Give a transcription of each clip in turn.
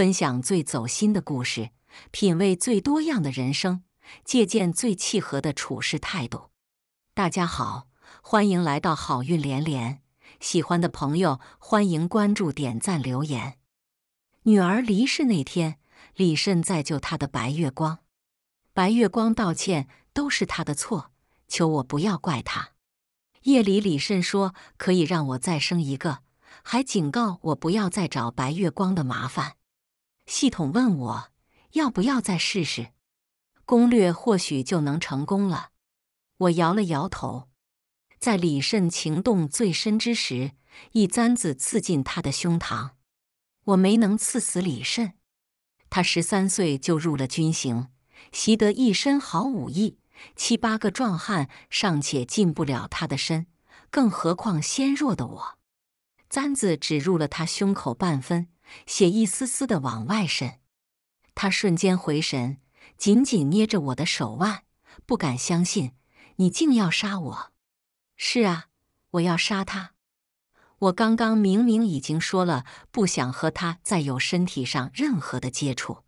分享最走心的故事，品味最多样的人生，借鉴最契合的处事态度。大家好，欢迎来到好运连连。喜欢的朋友欢迎关注、点赞、留言。女儿离世那天，李慎在救她的白月光。白月光道歉，都是他的错，求我不要怪他。夜里，李慎说可以让我再生一个，还警告我不要再找白月光的麻烦。系统问我要不要再试试，攻略或许就能成功了。我摇了摇头，在李慎情动最深之时，一簪子刺进他的胸膛。我没能刺死李慎，他十三岁就入了军营，习得一身好武艺，七八个壮汉尚且近不了他的身，更何况纤弱的我，簪子只入了他胸口半分。血一丝丝的往外渗，他瞬间回神，紧紧捏着我的手腕，不敢相信：“你竟要杀我？”“是啊，我要杀他。我刚刚明明已经说了，不想和他再有身体上任何的接触，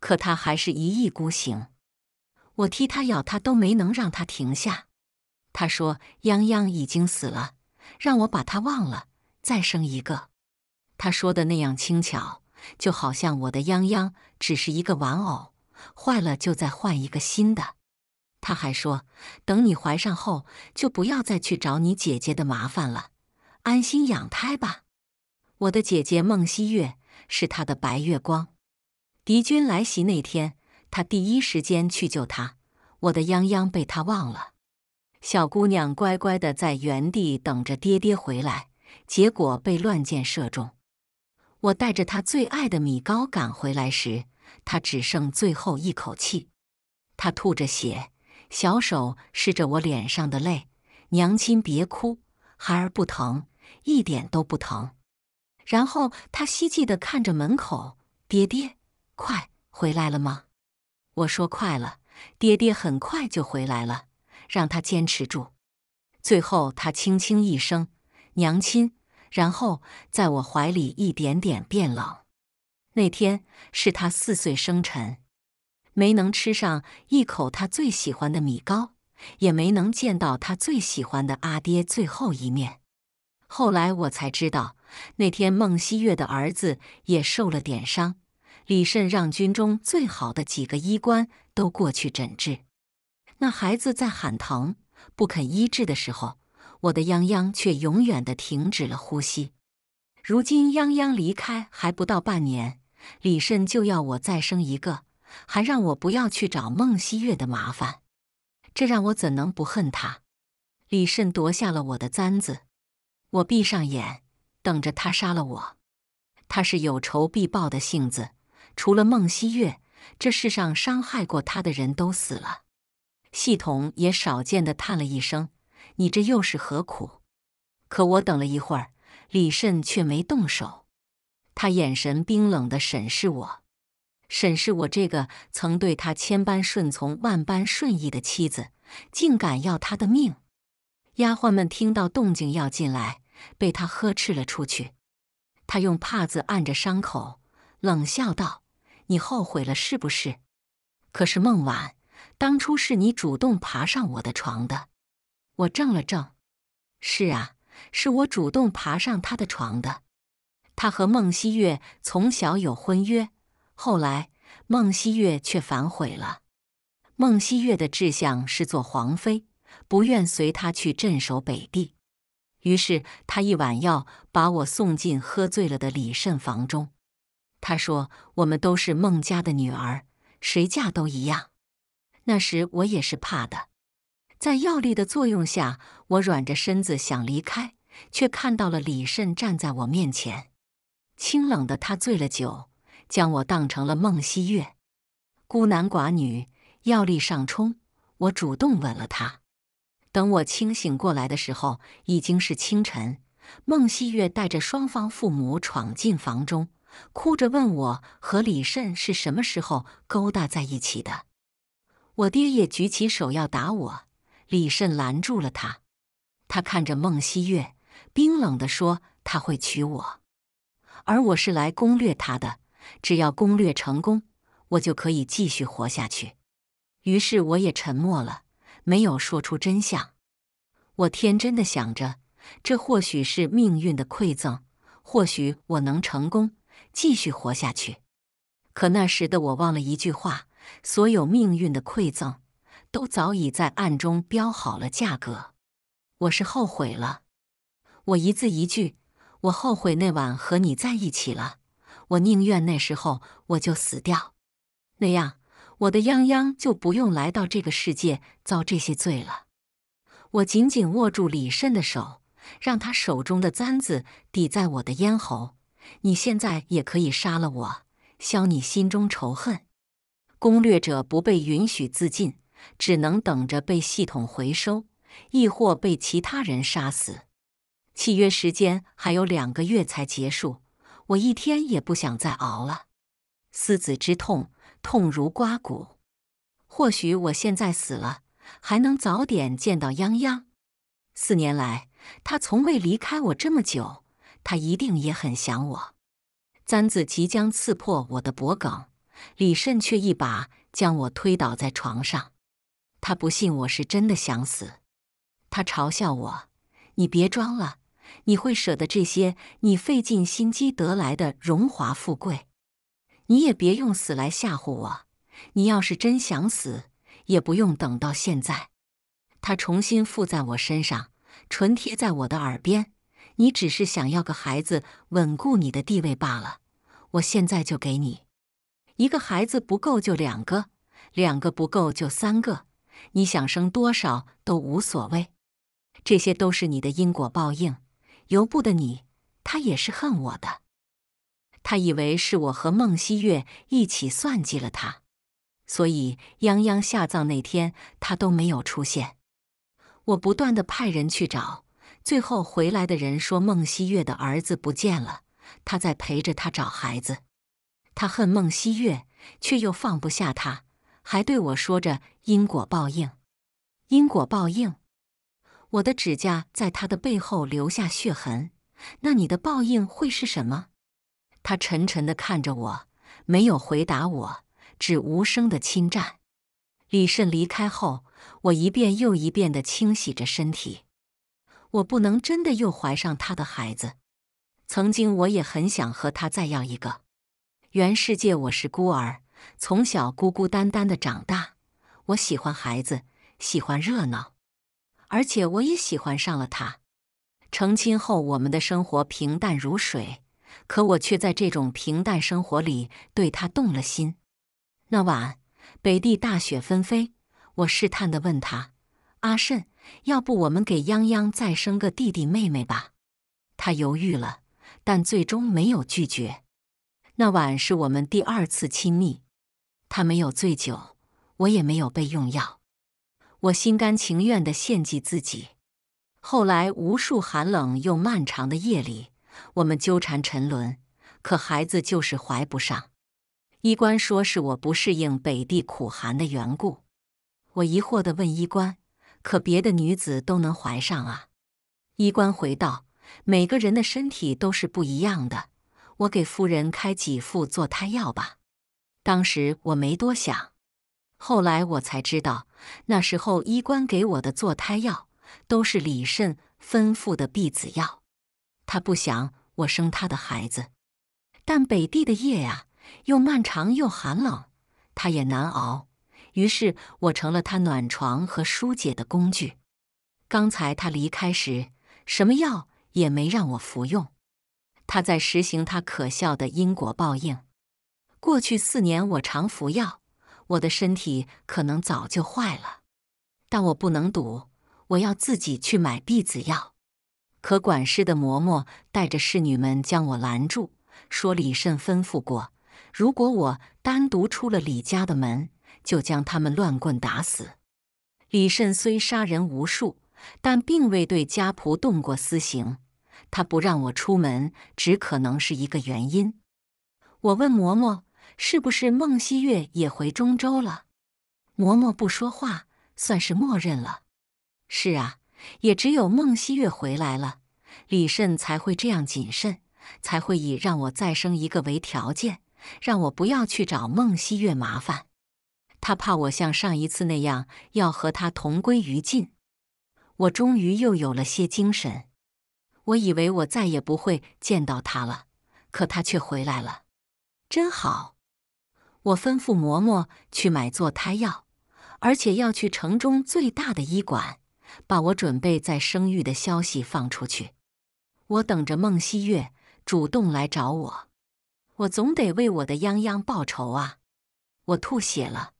可他还是一意孤行。我踢他，咬他，都没能让他停下。他说：‘泱泱已经死了，让我把他忘了，再生一个。’”他说的那样轻巧，就好像我的泱泱只是一个玩偶，坏了就再换一个新的。他还说，等你怀上后，就不要再去找你姐姐的麻烦了，安心养胎吧。我的姐姐孟曦月是他的白月光。敌军来袭那天，他第一时间去救他，我的泱泱被他忘了。小姑娘乖乖的在原地等着爹爹回来，结果被乱箭射中。我带着他最爱的米糕赶回来时，他只剩最后一口气。他吐着血，小手拭着我脸上的泪：“娘亲，别哭，孩儿不疼，一点都不疼。”然后他希冀地看着门口：“爹爹，快回来了吗？”我说：“快了，爹爹很快就回来了，让他坚持住。”最后，他轻轻一声：“娘亲。”然后，在我怀里一点点变冷。那天是他四岁生辰，没能吃上一口他最喜欢的米糕，也没能见到他最喜欢的阿爹最后一面。后来我才知道，那天孟熙月的儿子也受了点伤，李慎让军中最好的几个医官都过去诊治。那孩子在喊疼、不肯医治的时候。我的泱泱却永远的停止了呼吸。如今泱泱离开还不到半年，李慎就要我再生一个，还让我不要去找孟希月的麻烦，这让我怎能不恨他？李慎夺下了我的簪子，我闭上眼，等着他杀了我。他是有仇必报的性子，除了孟希月，这世上伤害过他的人都死了。系统也少见的叹了一声。你这又是何苦？可我等了一会儿，李慎却没动手。他眼神冰冷的审视我，审视我这个曾对他千般顺从、万般顺意的妻子，竟敢要他的命。丫鬟们听到动静要进来，被他呵斥了出去。他用帕子按着伤口，冷笑道：“你后悔了是不是？可是孟晚，当初是你主动爬上我的床的。”我怔了怔，是啊，是我主动爬上他的床的。他和孟希月从小有婚约，后来孟希月却反悔了。孟熙月的志向是做皇妃，不愿随他去镇守北地，于是他一碗药把我送进喝醉了的李慎房中。他说：“我们都是孟家的女儿，谁嫁都一样。”那时我也是怕的。在药力的作用下，我软着身子想离开，却看到了李慎站在我面前。清冷的他醉了酒，将我当成了孟熙月。孤男寡女，药力上冲，我主动吻了他。等我清醒过来的时候，已经是清晨。孟熙月带着双方父母闯进房中，哭着问我和李慎是什么时候勾搭在一起的。我爹也举起手要打我。李慎拦住了他，他看着孟熙月，冰冷的说：“他会娶我，而我是来攻略他的。只要攻略成功，我就可以继续活下去。”于是我也沉默了，没有说出真相。我天真的想着，这或许是命运的馈赠，或许我能成功，继续活下去。可那时的我忘了一句话：所有命运的馈赠。都早已在暗中标好了价格，我是后悔了。我一字一句，我后悔那晚和你在一起了。我宁愿那时候我就死掉，那样我的泱泱就不用来到这个世界遭这些罪了。我紧紧握住李慎的手，让他手中的簪子抵在我的咽喉。你现在也可以杀了我，消你心中仇恨。攻略者不被允许自尽。只能等着被系统回收，亦或被其他人杀死。契约时间还有两个月才结束，我一天也不想再熬了。思子之痛，痛如刮骨。或许我现在死了，还能早点见到泱泱。四年来，他从未离开我这么久，他一定也很想我。簪子即将刺破我的脖颈，李慎却一把将我推倒在床上。他不信我是真的想死，他嘲笑我：“你别装了，你会舍得这些你费尽心机得来的荣华富贵？你也别用死来吓唬我。你要是真想死，也不用等到现在。”他重新附在我身上，唇贴在我的耳边：“你只是想要个孩子，稳固你的地位罢了。我现在就给你一个孩子不够就两个，两个不够就三个。”你想生多少都无所谓，这些都是你的因果报应，由不得你。他也是恨我的，他以为是我和孟熙月一起算计了他，所以泱泱下葬那天他都没有出现。我不断的派人去找，最后回来的人说孟熙月的儿子不见了，他在陪着他找孩子。他恨孟熙月，却又放不下他。还对我说着因果报应，因果报应。我的指甲在他的背后留下血痕，那你的报应会是什么？他沉沉的看着我，没有回答我，只无声的侵占。李慎离开后，我一遍又一遍的清洗着身体。我不能真的又怀上他的孩子。曾经我也很想和他再要一个。原世界我是孤儿。从小孤孤单单的长大，我喜欢孩子，喜欢热闹，而且我也喜欢上了他。成亲后，我们的生活平淡如水，可我却在这种平淡生活里对他动了心。那晚，北地大雪纷飞，我试探的问他：“阿慎，要不我们给泱泱再生个弟弟妹妹吧？”他犹豫了，但最终没有拒绝。那晚是我们第二次亲密。他没有醉酒，我也没有被用药，我心甘情愿的献祭自己。后来无数寒冷又漫长的夜里，我们纠缠沉沦，可孩子就是怀不上。医官说是我不适应北地苦寒的缘故。我疑惑的问医官：“可别的女子都能怀上啊？”医官回道：“每个人的身体都是不一样的，我给夫人开几副坐胎药吧。”当时我没多想，后来我才知道，那时候医官给我的坐胎药都是李慎吩咐的避子药，他不想我生他的孩子。但北地的夜呀，又漫长又寒冷，他也难熬。于是，我成了他暖床和疏解的工具。刚才他离开时，什么药也没让我服用，他在实行他可笑的因果报应。过去四年，我常服药，我的身体可能早就坏了，但我不能赌，我要自己去买避子药。可管事的嬷嬷带着侍女们将我拦住，说李慎吩咐过，如果我单独出了李家的门，就将他们乱棍打死。李慎虽杀人无数，但并未对家仆动过私刑，他不让我出门，只可能是一个原因。我问嬷嬷。是不是孟熙月也回中州了？嬷嬷不说话，算是默认了。是啊，也只有孟熙月回来了，李慎才会这样谨慎，才会以让我再生一个为条件，让我不要去找孟熙月麻烦。他怕我像上一次那样要和他同归于尽。我终于又有了些精神。我以为我再也不会见到他了，可他却回来了，真好。我吩咐嬷嬷去买堕胎药，而且要去城中最大的医馆，把我准备再生育的消息放出去。我等着孟熙月主动来找我，我总得为我的泱泱报仇啊！我吐血了。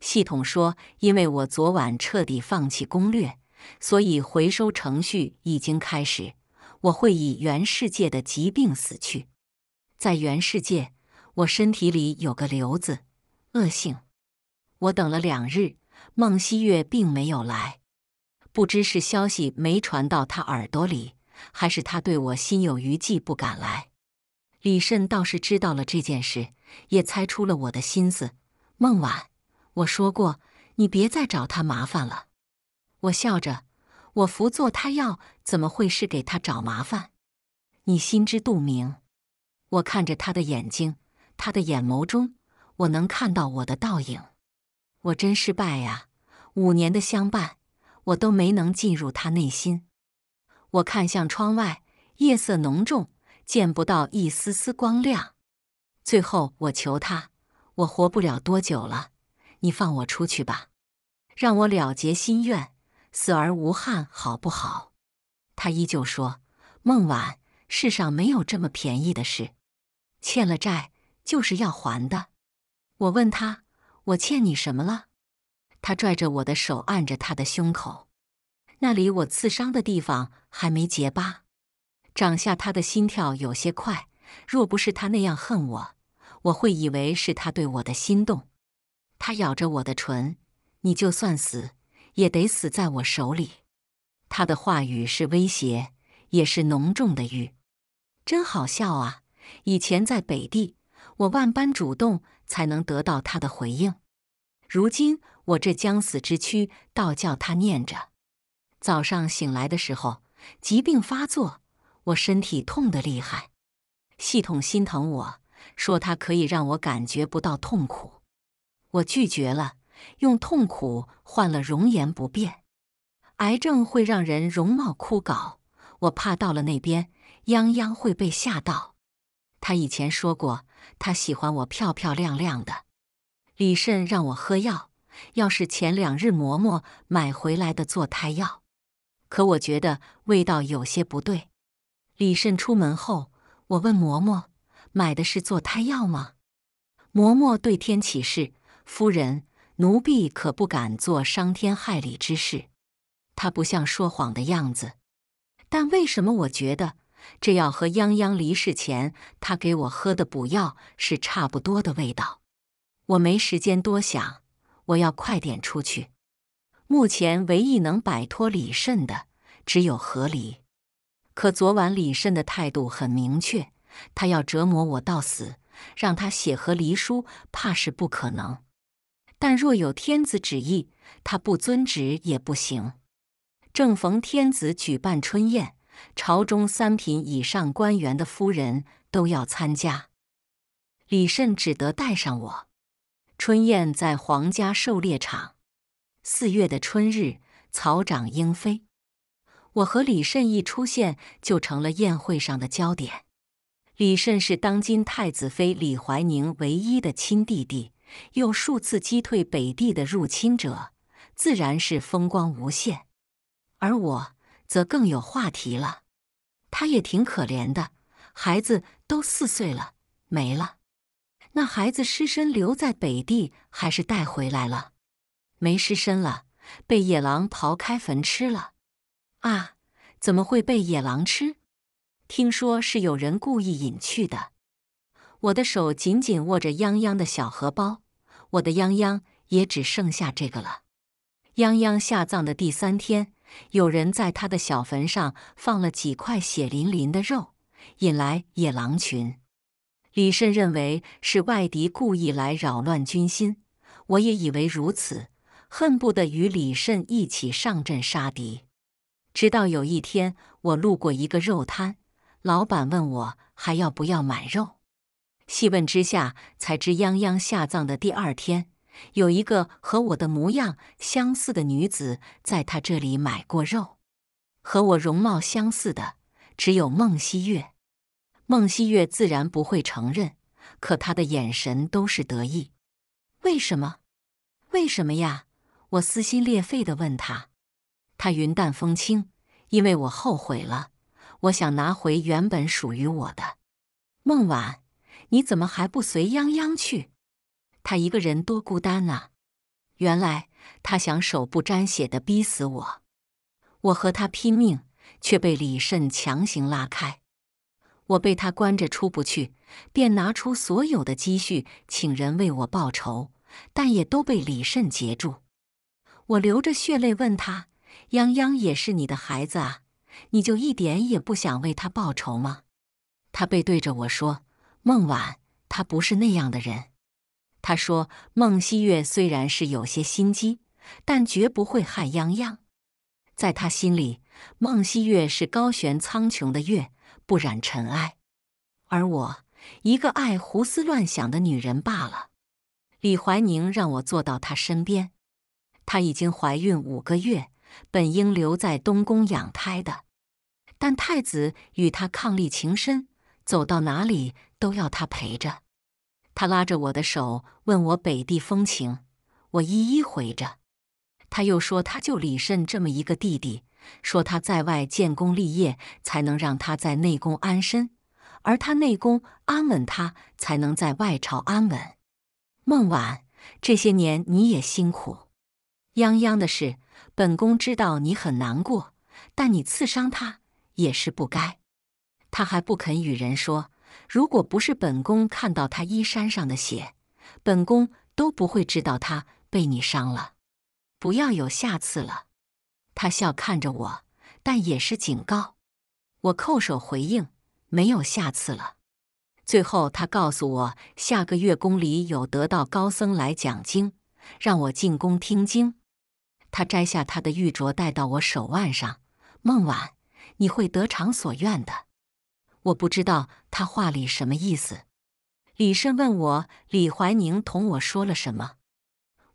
系统说，因为我昨晚彻底放弃攻略，所以回收程序已经开始，我会以原世界的疾病死去，在原世界。我身体里有个瘤子，恶性。我等了两日，孟熙月并没有来，不知是消息没传到他耳朵里，还是他对我心有余悸不敢来。李慎倒是知道了这件事，也猜出了我的心思。孟晚，我说过，你别再找他麻烦了。我笑着，我服做胎药，怎么会是给他找麻烦？你心知肚明。我看着他的眼睛。他的眼眸中，我能看到我的倒影。我真失败呀！五年的相伴，我都没能进入他内心。我看向窗外，夜色浓重，见不到一丝丝光亮。最后，我求他：我活不了多久了，你放我出去吧，让我了结心愿，死而无憾，好不好？他依旧说：“孟晚，世上没有这么便宜的事，欠了债。”就是要还的。我问他：“我欠你什么了？”他拽着我的手，按着他的胸口，那里我刺伤的地方还没结疤。掌下他的心跳有些快，若不是他那样恨我，我会以为是他对我的心动。他咬着我的唇：“你就算死，也得死在我手里。”他的话语是威胁，也是浓重的欲。真好笑啊！以前在北地。我万般主动才能得到他的回应。如今我这将死之躯，倒叫他念着。早上醒来的时候，疾病发作，我身体痛得厉害。系统心疼我说，它可以让我感觉不到痛苦。我拒绝了，用痛苦换了容颜不变。癌症会让人容貌枯槁，我怕到了那边，泱泱会被吓到。他以前说过，他喜欢我漂漂亮亮的。李慎让我喝药，药是前两日嬷嬷买回来的坐胎药，可我觉得味道有些不对。李慎出门后，我问嬷嬷买的是坐胎药吗？嬷嬷对天起誓，夫人，奴婢可不敢做伤天害理之事。他不像说谎的样子，但为什么我觉得？这药和泱泱离世前他给我喝的补药是差不多的味道。我没时间多想，我要快点出去。目前唯一能摆脱李慎的，只有和离。可昨晚李慎的态度很明确，他要折磨我到死，让他写和离书，怕是不可能。但若有天子旨意，他不遵旨也不行。正逢天子举办春宴。朝中三品以上官员的夫人都要参加，李慎只得带上我。春宴在皇家狩猎场，四月的春日，草长莺飞。我和李慎一出现，就成了宴会上的焦点。李慎是当今太子妃李怀宁唯一的亲弟弟，又数次击退北地的入侵者，自然是风光无限。而我。则更有话题了，他也挺可怜的，孩子都四岁了，没了。那孩子尸身留在北地，还是带回来了？没尸身了，被野狼刨开坟吃了。啊，怎么会被野狼吃？听说是有人故意隐去的。我的手紧紧握着泱泱的小荷包，我的泱泱也只剩下这个了。泱泱下葬的第三天。有人在他的小坟上放了几块血淋淋的肉，引来野狼群。李慎认为是外敌故意来扰乱军心，我也以为如此，恨不得与李慎一起上阵杀敌。直到有一天，我路过一个肉摊，老板问我还要不要买肉，细问之下才知泱泱下葬的第二天。有一个和我的模样相似的女子，在他这里买过肉。和我容貌相似的只有孟熙月。孟熙月自然不会承认，可他的眼神都是得意。为什么？为什么呀？我撕心裂肺地问他。他云淡风轻：“因为我后悔了，我想拿回原本属于我的。”孟晚，你怎么还不随泱泱去？他一个人多孤单啊！原来他想手不沾血的逼死我，我和他拼命，却被李慎强行拉开。我被他关着出不去，便拿出所有的积蓄，请人为我报仇，但也都被李慎截住。我流着血泪问他：“泱泱也是你的孩子啊，你就一点也不想为他报仇吗？”他背对着我说：“孟晚，他不是那样的人。”他说：“孟熙月虽然是有些心机，但绝不会害泱泱。在他心里，孟熙月是高悬苍穹的月，不染尘埃；而我，一个爱胡思乱想的女人罢了。”李怀宁让我坐到他身边。她已经怀孕五个月，本应留在东宫养胎的，但太子与她伉俪情深，走到哪里都要她陪着。他拉着我的手，问我北地风情，我一一回着。他又说，他就李慎这么一个弟弟，说他在外建功立业，才能让他在内宫安身；而他内宫安稳，他才能在外朝安稳。孟晚，这些年你也辛苦。泱泱的事，本宫知道你很难过，但你刺伤他也是不该。他还不肯与人说。如果不是本宫看到他衣衫上的血，本宫都不会知道他被你伤了。不要有下次了。他笑看着我，但也是警告。我叩首回应：没有下次了。最后，他告诉我，下个月宫里有得道高僧来讲经，让我进宫听经。他摘下他的玉镯，戴到我手腕上。孟晚，你会得偿所愿的。我不知道他话里什么意思。李慎问我：“李怀宁同我说了什么？”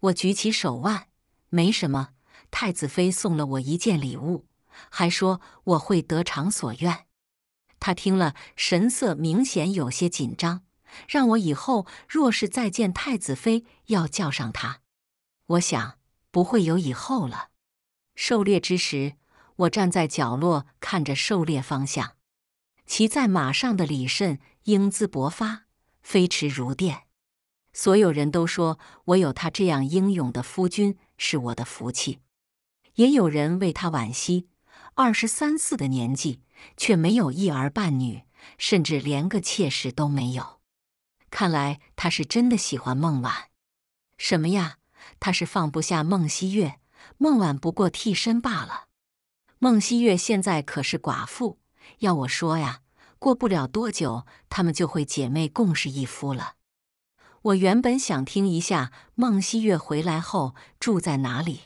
我举起手腕，没什么。太子妃送了我一件礼物，还说我会得偿所愿。他听了，神色明显有些紧张，让我以后若是再见太子妃，要叫上他。我想不会有以后了。狩猎之时，我站在角落，看着狩猎方向。骑在马上的李慎英姿勃发，飞驰如电。所有人都说我有他这样英勇的夫君是我的福气，也有人为他惋惜。二十三四的年纪却没有一儿半女，甚至连个妾室都没有。看来他是真的喜欢孟婉。什么呀？他是放不下孟熙月，孟婉不过替身罢了。孟熙月现在可是寡妇。要我说呀，过不了多久，他们就会姐妹共侍一夫了。我原本想听一下孟熙月回来后住在哪里，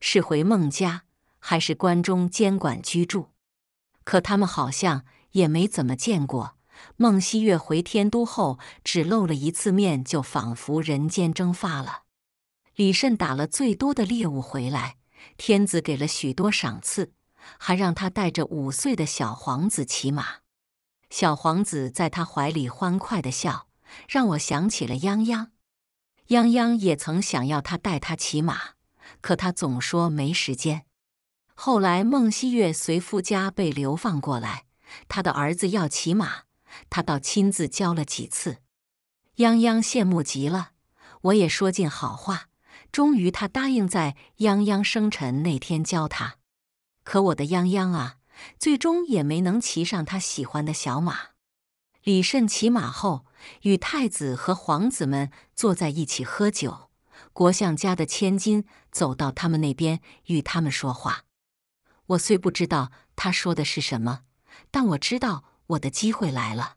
是回孟家还是关中监管居住？可他们好像也没怎么见过孟熙月。回天都后只露了一次面，就仿佛人间蒸发了。李慎打了最多的猎物回来，天子给了许多赏赐。还让他带着五岁的小皇子骑马，小皇子在他怀里欢快的笑，让我想起了泱泱。泱泱也曾想要他带他骑马，可他总说没时间。后来孟熙月随夫家被流放过来，他的儿子要骑马，他倒亲自教了几次。泱泱羡慕极了，我也说尽好话，终于他答应在泱泱生辰那天教他。可我的泱泱啊，最终也没能骑上他喜欢的小马。李慎骑马后，与太子和皇子们坐在一起喝酒。国相家的千金走到他们那边，与他们说话。我虽不知道他说的是什么，但我知道我的机会来了。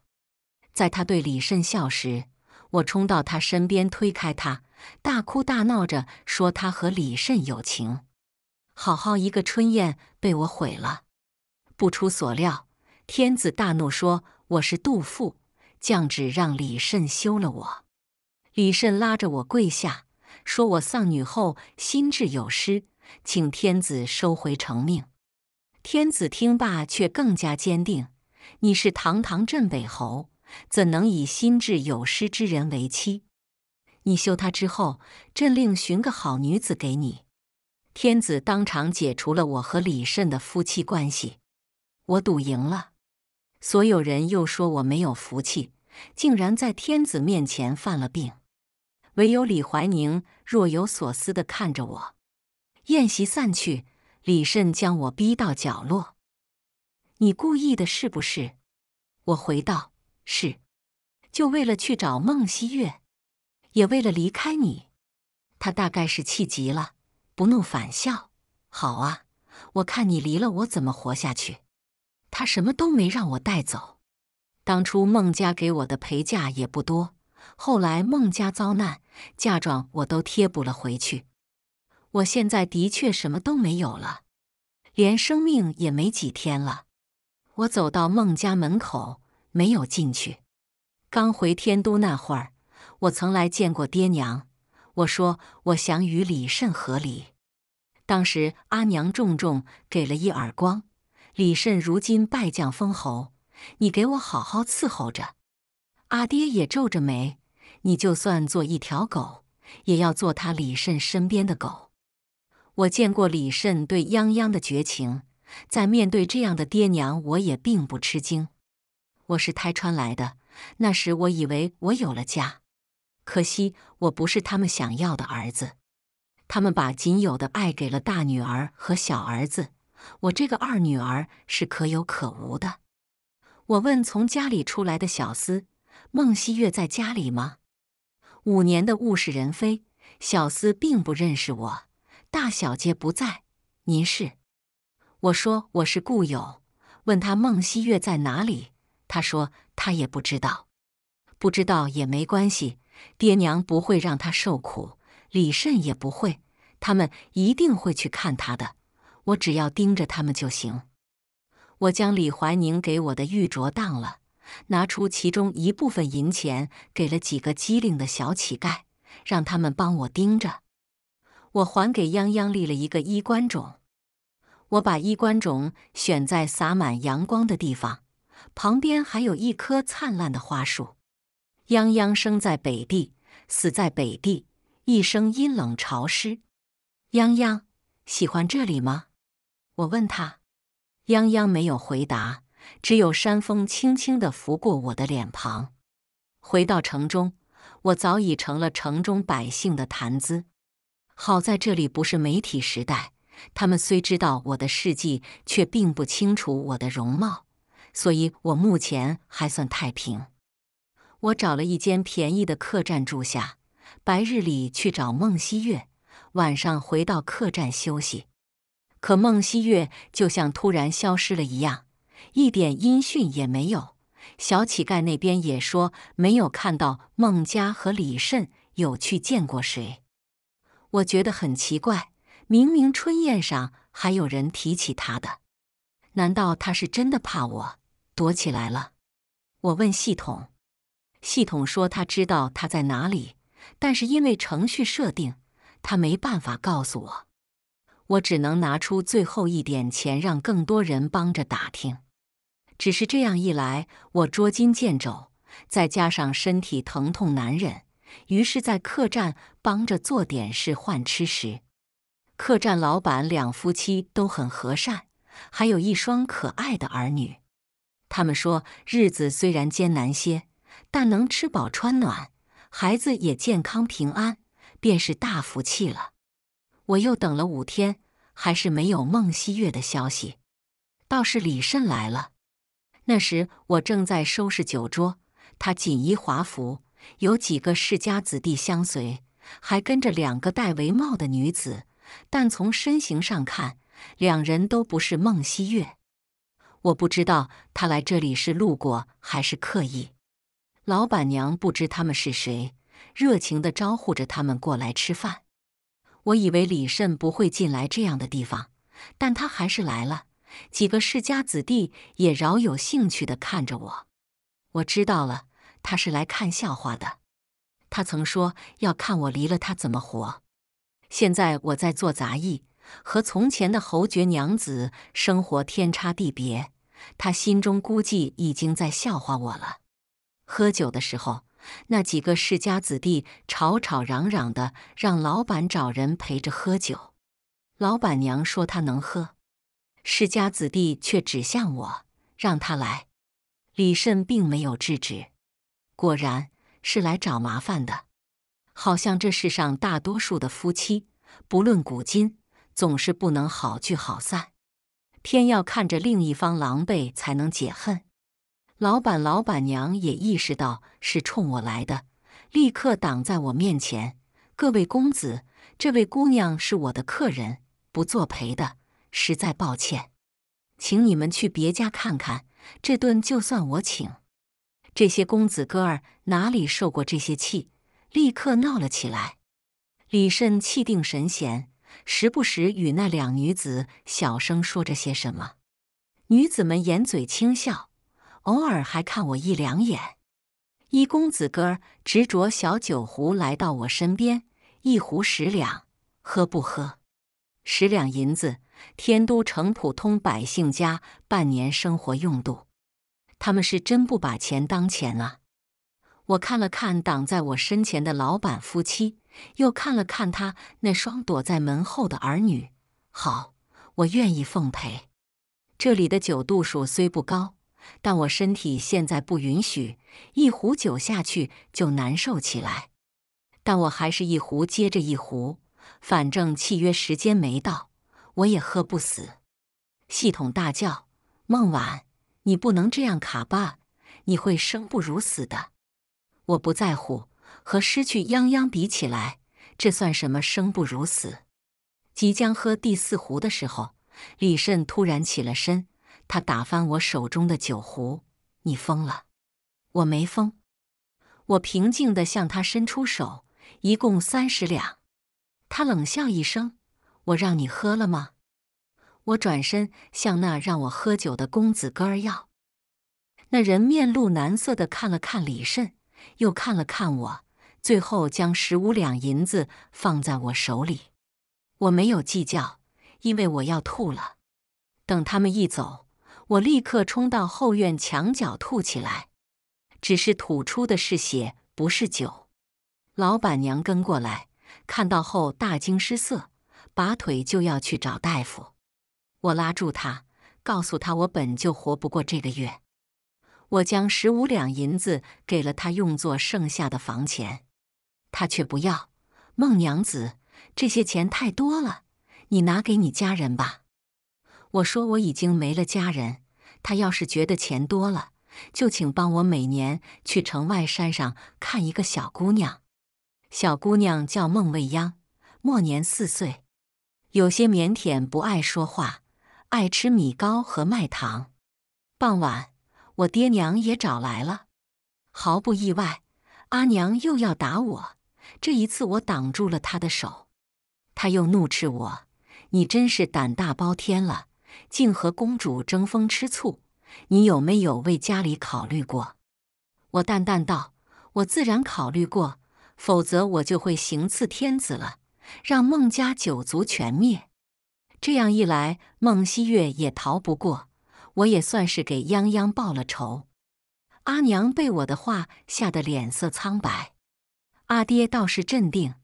在他对李慎笑时，我冲到他身边，推开他，大哭大闹着说他和李慎有情。好好一个春宴被我毁了，不出所料，天子大怒，说我是妒妇，降旨让李慎休了我。李慎拉着我跪下，说我丧女后心智有失，请天子收回成命。天子听罢却更加坚定：“你是堂堂镇北侯，怎能以心智有失之人为妻？你休她之后，朕另寻个好女子给你。”天子当场解除了我和李慎的夫妻关系，我赌赢了。所有人又说我没有福气，竟然在天子面前犯了病。唯有李怀宁若有所思地看着我。宴席散去，李慎将我逼到角落：“你故意的是不是？”我回道：“是，就为了去找孟熙月，也为了离开你。”他大概是气急了。不怒反笑，好啊！我看你离了我怎么活下去？他什么都没让我带走。当初孟家给我的陪嫁也不多，后来孟家遭难，嫁妆我都贴补了回去。我现在的确什么都没有了，连生命也没几天了。我走到孟家门口，没有进去。刚回天都那会儿，我曾来见过爹娘，我说我想与李慎合离。当时阿娘重重给了一耳光，李慎如今拜将封侯，你给我好好伺候着。阿爹也皱着眉，你就算做一条狗，也要做他李慎身边的狗。我见过李慎对泱泱的绝情，在面对这样的爹娘，我也并不吃惊。我是胎川来的，那时我以为我有了家，可惜我不是他们想要的儿子。他们把仅有的爱给了大女儿和小儿子，我这个二女儿是可有可无的。我问从家里出来的小厮：“孟熙月在家里吗？”五年的物是人非，小厮并不认识我。大小姐不在，您是？我说我是故友，问他孟熙月在哪里，他说他也不知道。不知道也没关系，爹娘不会让他受苦。李慎也不会，他们一定会去看他的。我只要盯着他们就行。我将李怀宁给我的玉镯当了，拿出其中一部分银钱给了几个机灵的小乞丐，让他们帮我盯着。我还给泱泱立了一个衣冠冢，我把衣冠冢选在洒满阳光的地方，旁边还有一棵灿烂的花树。泱泱生在北地，死在北地。一声阴冷潮湿，泱泱喜欢这里吗？我问他，泱泱没有回答，只有山风轻轻的拂过我的脸庞。回到城中，我早已成了城中百姓的谈资。好在这里不是媒体时代，他们虽知道我的事迹，却并不清楚我的容貌，所以我目前还算太平。我找了一间便宜的客栈住下。白日里去找孟熙月，晚上回到客栈休息。可孟熙月就像突然消失了一样，一点音讯也没有。小乞丐那边也说没有看到孟家和李慎有去见过谁。我觉得很奇怪，明明春宴上还有人提起他的，难道他是真的怕我躲起来了？我问系统，系统说他知道他在哪里。但是因为程序设定，他没办法告诉我，我只能拿出最后一点钱，让更多人帮着打听。只是这样一来，我捉襟见肘，再加上身体疼痛难忍，于是，在客栈帮着做点事换吃食。客栈老板两夫妻都很和善，还有一双可爱的儿女。他们说，日子虽然艰难些，但能吃饱穿暖。孩子也健康平安，便是大福气了。我又等了五天，还是没有孟熙月的消息。倒是李慎来了。那时我正在收拾酒桌，他锦衣华服，有几个世家子弟相随，还跟着两个戴帷帽的女子。但从身形上看，两人都不是孟熙月。我不知道他来这里是路过还是刻意。老板娘不知他们是谁，热情的招呼着他们过来吃饭。我以为李慎不会进来这样的地方，但他还是来了。几个世家子弟也饶有兴趣的看着我。我知道了，他是来看笑话的。他曾说要看我离了他怎么活。现在我在做杂役，和从前的侯爵娘子生活天差地别。他心中估计已经在笑话我了。喝酒的时候，那几个世家子弟吵吵嚷嚷的，让老板找人陪着喝酒。老板娘说她能喝，世家子弟却指向我，让他来。李慎并没有制止，果然是来找麻烦的。好像这世上大多数的夫妻，不论古今，总是不能好聚好散，偏要看着另一方狼狈才能解恨。老板、老板娘也意识到是冲我来的，立刻挡在我面前。各位公子，这位姑娘是我的客人，不作陪的，实在抱歉，请你们去别家看看。这顿就算我请。这些公子哥儿哪里受过这些气，立刻闹了起来。李慎气定神闲，时不时与那两女子小声说着些什么。女子们掩嘴轻笑。偶尔还看我一两眼，一公子哥执着小酒壶来到我身边，一壶十两，喝不喝？十两银子，天都城普通百姓家半年生活用度。他们是真不把钱当钱啊！我看了看挡在我身前的老板夫妻，又看了看他那双躲在门后的儿女。好，我愿意奉陪。这里的酒度数虽不高。但我身体现在不允许，一壶酒下去就难受起来。但我还是一壶接着一壶，反正契约时间没到，我也喝不死。系统大叫：“孟晚，你不能这样卡吧？你会生不如死的！”我不在乎，和失去泱泱比起来，这算什么生不如死？即将喝第四壶的时候，李慎突然起了身。他打翻我手中的酒壶，你疯了？我没疯。我平静的向他伸出手，一共三十两。他冷笑一声：“我让你喝了吗？”我转身向那让我喝酒的公子哥儿要，那人面露难色的看了看李慎，又看了看我，最后将十五两银子放在我手里。我没有计较，因为我要吐了。等他们一走。我立刻冲到后院墙角吐起来，只是吐出的是血，不是酒。老板娘跟过来，看到后大惊失色，拔腿就要去找大夫。我拉住他，告诉他我本就活不过这个月。我将十五两银子给了他，用作剩下的房钱，他却不要。孟娘子，这些钱太多了，你拿给你家人吧。我说我已经没了家人，他要是觉得钱多了，就请帮我每年去城外山上看一个小姑娘。小姑娘叫孟未央，末年四岁，有些腼腆，不爱说话，爱吃米糕和麦糖。傍晚，我爹娘也找来了，毫不意外，阿娘又要打我。这一次，我挡住了她的手，她又怒斥我：“你真是胆大包天了！”竟和公主争风吃醋，你有没有为家里考虑过？我淡淡道：“我自然考虑过，否则我就会行刺天子了，让孟家九族全灭。这样一来，孟熙月也逃不过，我也算是给泱泱报了仇。”阿娘被我的话吓得脸色苍白，阿爹倒是镇定：“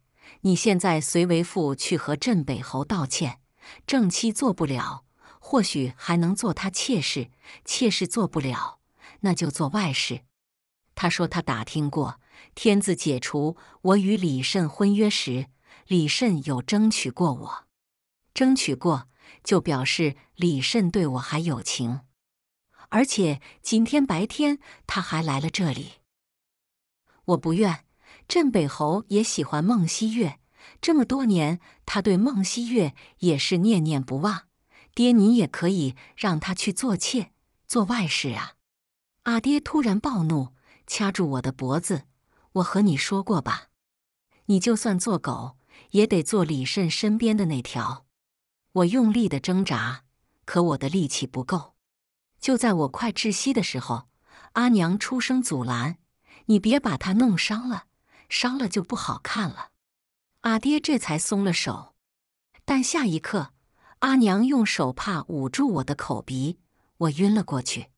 你现在随为父去和镇北侯道歉，正妻做不了。”或许还能做他妾室，妾室做不了，那就做外室。他说他打听过，天子解除我与李慎婚约时，李慎有争取过我，争取过就表示李慎对我还有情。而且今天白天他还来了这里。我不愿镇北侯也喜欢孟熙月，这么多年他对孟熙月也是念念不忘。爹，你也可以让他去做妾、做外事啊！阿爹突然暴怒，掐住我的脖子。我和你说过吧，你就算做狗，也得做李慎身边的那条。我用力的挣扎，可我的力气不够。就在我快窒息的时候，阿娘出声阻拦：“你别把他弄伤了，伤了就不好看了。”阿爹这才松了手，但下一刻。阿娘用手帕捂住我的口鼻，我晕了过去。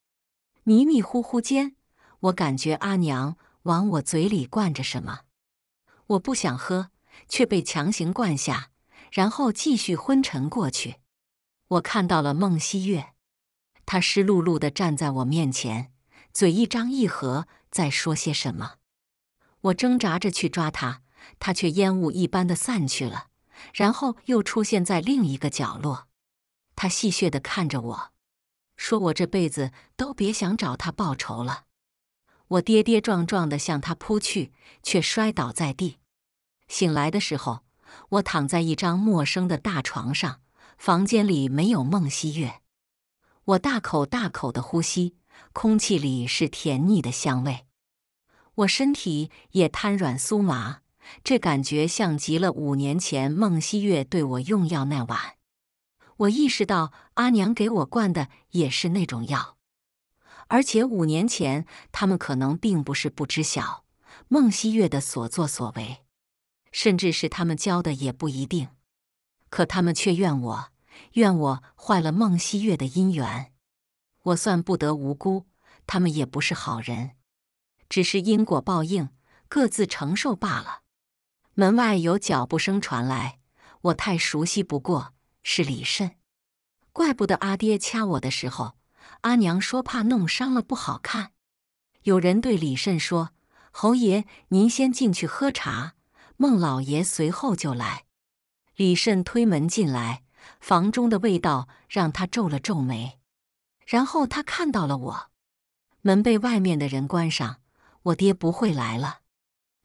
迷迷糊糊间，我感觉阿娘往我嘴里灌着什么，我不想喝，却被强行灌下，然后继续昏沉过去。我看到了孟希月，她湿漉漉的站在我面前，嘴一张一合，在说些什么。我挣扎着去抓她，她却烟雾一般的散去了。然后又出现在另一个角落，他戏谑的看着我，说：“我这辈子都别想找他报仇了。”我跌跌撞撞的向他扑去，却摔倒在地。醒来的时候，我躺在一张陌生的大床上，房间里没有孟熙月。我大口大口的呼吸，空气里是甜腻的香味，我身体也瘫软酥麻。这感觉像极了五年前孟熙月对我用药那晚。我意识到阿娘给我灌的也是那种药，而且五年前他们可能并不是不知晓孟熙月的所作所为，甚至是他们教的也不一定。可他们却怨我，怨我坏了孟熙月的姻缘。我算不得无辜，他们也不是好人，只是因果报应，各自承受罢了。门外有脚步声传来，我太熟悉不过，是李慎。怪不得阿爹掐我的时候，阿娘说怕弄伤了不好看。有人对李慎说：“侯爷，您先进去喝茶，孟老爷随后就来。”李慎推门进来，房中的味道让他皱了皱眉，然后他看到了我。门被外面的人关上，我爹不会来了。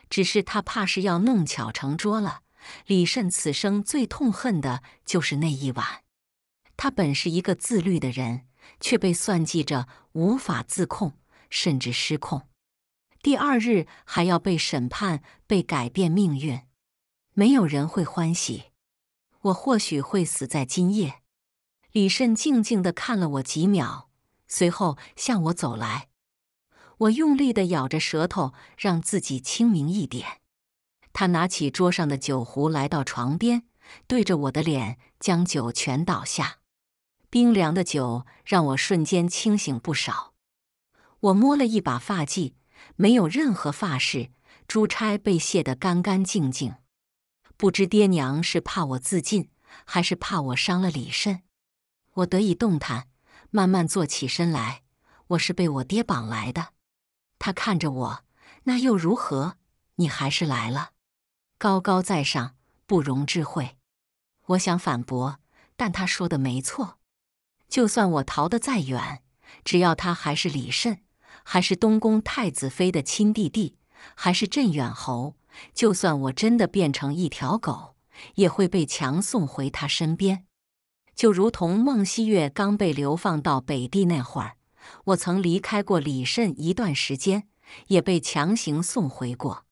只是他怕是要弄巧成拙了。李慎此生最痛恨的就是那一晚。他本是一个自律的人，却被算计着无法自控，甚至失控。第二日还要被审判，被改变命运，没有人会欢喜。我或许会死在今夜。李慎静静的看了我几秒，随后向我走来。我用力地咬着舌头，让自己清明一点。他拿起桌上的酒壶，来到床边，对着我的脸将酒全倒下。冰凉的酒让我瞬间清醒不少。我摸了一把发髻，没有任何发饰，珠钗被卸得干干净净。不知爹娘是怕我自尽，还是怕我伤了李慎。我得以动弹，慢慢坐起身来。我是被我爹绑来的。他看着我，那又如何？你还是来了，高高在上，不容智慧。我想反驳，但他说的没错。就算我逃得再远，只要他还是李慎，还是东宫太子妃的亲弟弟，还是镇远侯，就算我真的变成一条狗，也会被强送回他身边。就如同孟希月刚被流放到北地那会儿。我曾离开过李慎一段时间，也被强行送回过。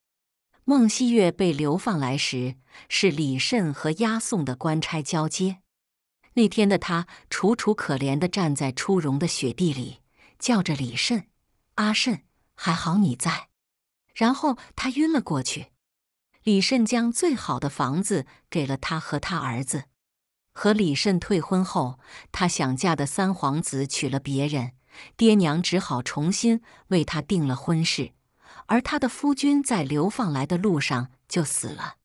孟熙月被流放来时，是李慎和押送的官差交接。那天的他楚楚可怜地站在初融的雪地里，叫着李慎阿慎，还好你在。然后他晕了过去。李慎将最好的房子给了他和他儿子。和李慎退婚后，他想嫁的三皇子娶了别人。爹娘只好重新为他定了婚事，而他的夫君在流放来的路上就死了。